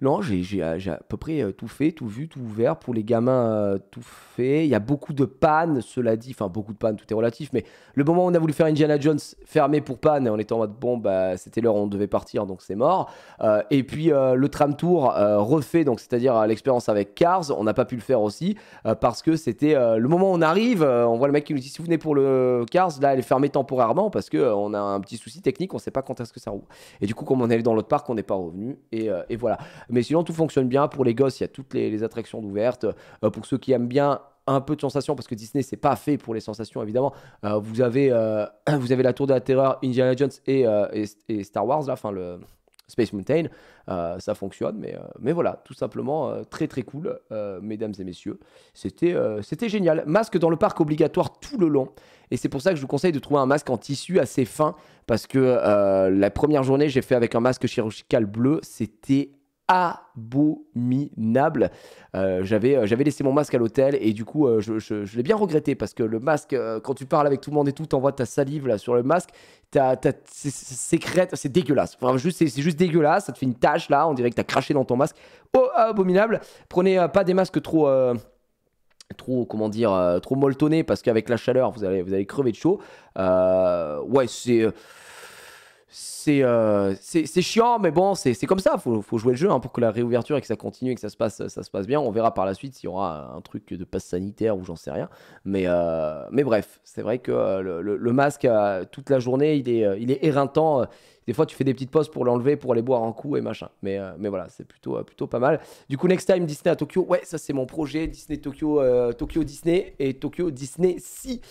Non, euh, j'ai à peu près euh, tout fait, tout vu, tout ouvert. Pour les gamins, euh, tout fait. Il y a beaucoup de pannes, cela dit. Enfin, beaucoup de pannes, tout est relatif. Mais le moment où on a voulu faire Indiana Jones fermé pour panne, et on était en mode bon, bah, c'était l'heure où on devait partir, donc c'est mort. et puis le tram tour refait, donc c'est-à-dire l'expérience avec Cars, on n'a pas pu le faire aussi parce que c'était le moment où on arrive. on voit le mec qui nous dit si vous venez pour le Cars, là, elle est fermée temporairement parce que on a un petit souci technique, on ne sait pas quand est-ce que ça roule. Et du coup, comme on est allé dans l'autre parc, on n'est pas revenu. et voilà. Mais sinon, tout fonctionne bien. Pour les gosses, il y a toutes les, attractions ouvertes. Euh, pour ceux qui aiment bien un peu de sensations, parce que Disney, c'est pas fait pour les sensations, évidemment. Euh, vous, avez, euh, vous avez la Tour de la Terreur, Indiana Jones et, et, Star Wars, là, enfin, le Space Mountain. ça fonctionne, mais, mais voilà, tout simplement, très très cool, mesdames et messieurs. C'était c'était génial. Masque dans le parc obligatoire tout le long. Et c'est pour ça que je vous conseille de trouver un masque en tissu assez fin, parce que la première journée, j'ai fait avec un masque chirurgical bleu, c'était abominable. Euh, j'avais, euh, j'avais laissé mon masque à l'hôtel et du coup, euh, je, l'ai bien regretté parce que le masque, quand tu parles avec tout le monde et tout, t'envoies ta salive là sur le masque, c'est, c'est, c'est dégueulasse. Enfin, juste, c'est, juste dégueulasse, ça te fait une tache là, on dirait que t'as craché dans ton masque. Oh, abominable. Prenez pas des masques trop. trop comment dire trop molletonnés parce qu'avec la chaleur vous allez vous allez crever de chaud ouais c'est c'est euh, chiant, mais bon, c'est comme ça. Faut, faut jouer le jeu hein, pour que la réouverture et que ça continue et que ça se passe, ça se passe bien. On verra par la suite s'il y aura un truc de passe sanitaire ou j'en sais rien. Mais, euh, mais bref, c'est vrai que euh, le, le, masque euh, toute la journée, il est, il est éreintant. Des fois, tu fais des petites pauses pour l'enlever, pour aller boire un coup et machin. Mais, euh, mais voilà, c'est plutôt, euh, plutôt pas mal. Du coup, Next Time Disney à Tokyo, ouais, ça c'est mon projet. Disney Tokyo, euh, Tokyo Disney et Tokyo Disney si.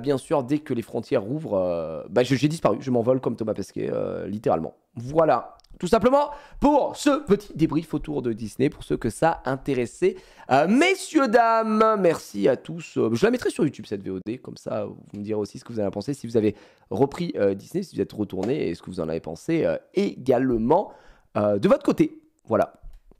bien sûr, dès que les frontières rouvrent, bah, j'ai disparu. Je m'envole comme Thomas Pesquet, littéralement. Voilà. Tout simplement pour ce petit débrief autour de Disney, pour ceux que ça intéressait. Euh, messieurs, dames, merci à tous. Euh, je la mettrai sur YouTube cette VOD, comme ça vous me direz aussi ce que vous en avez pensé, si vous avez repris euh, Disney, si vous êtes retourné et ce que vous en avez pensé également de votre côté. Voilà.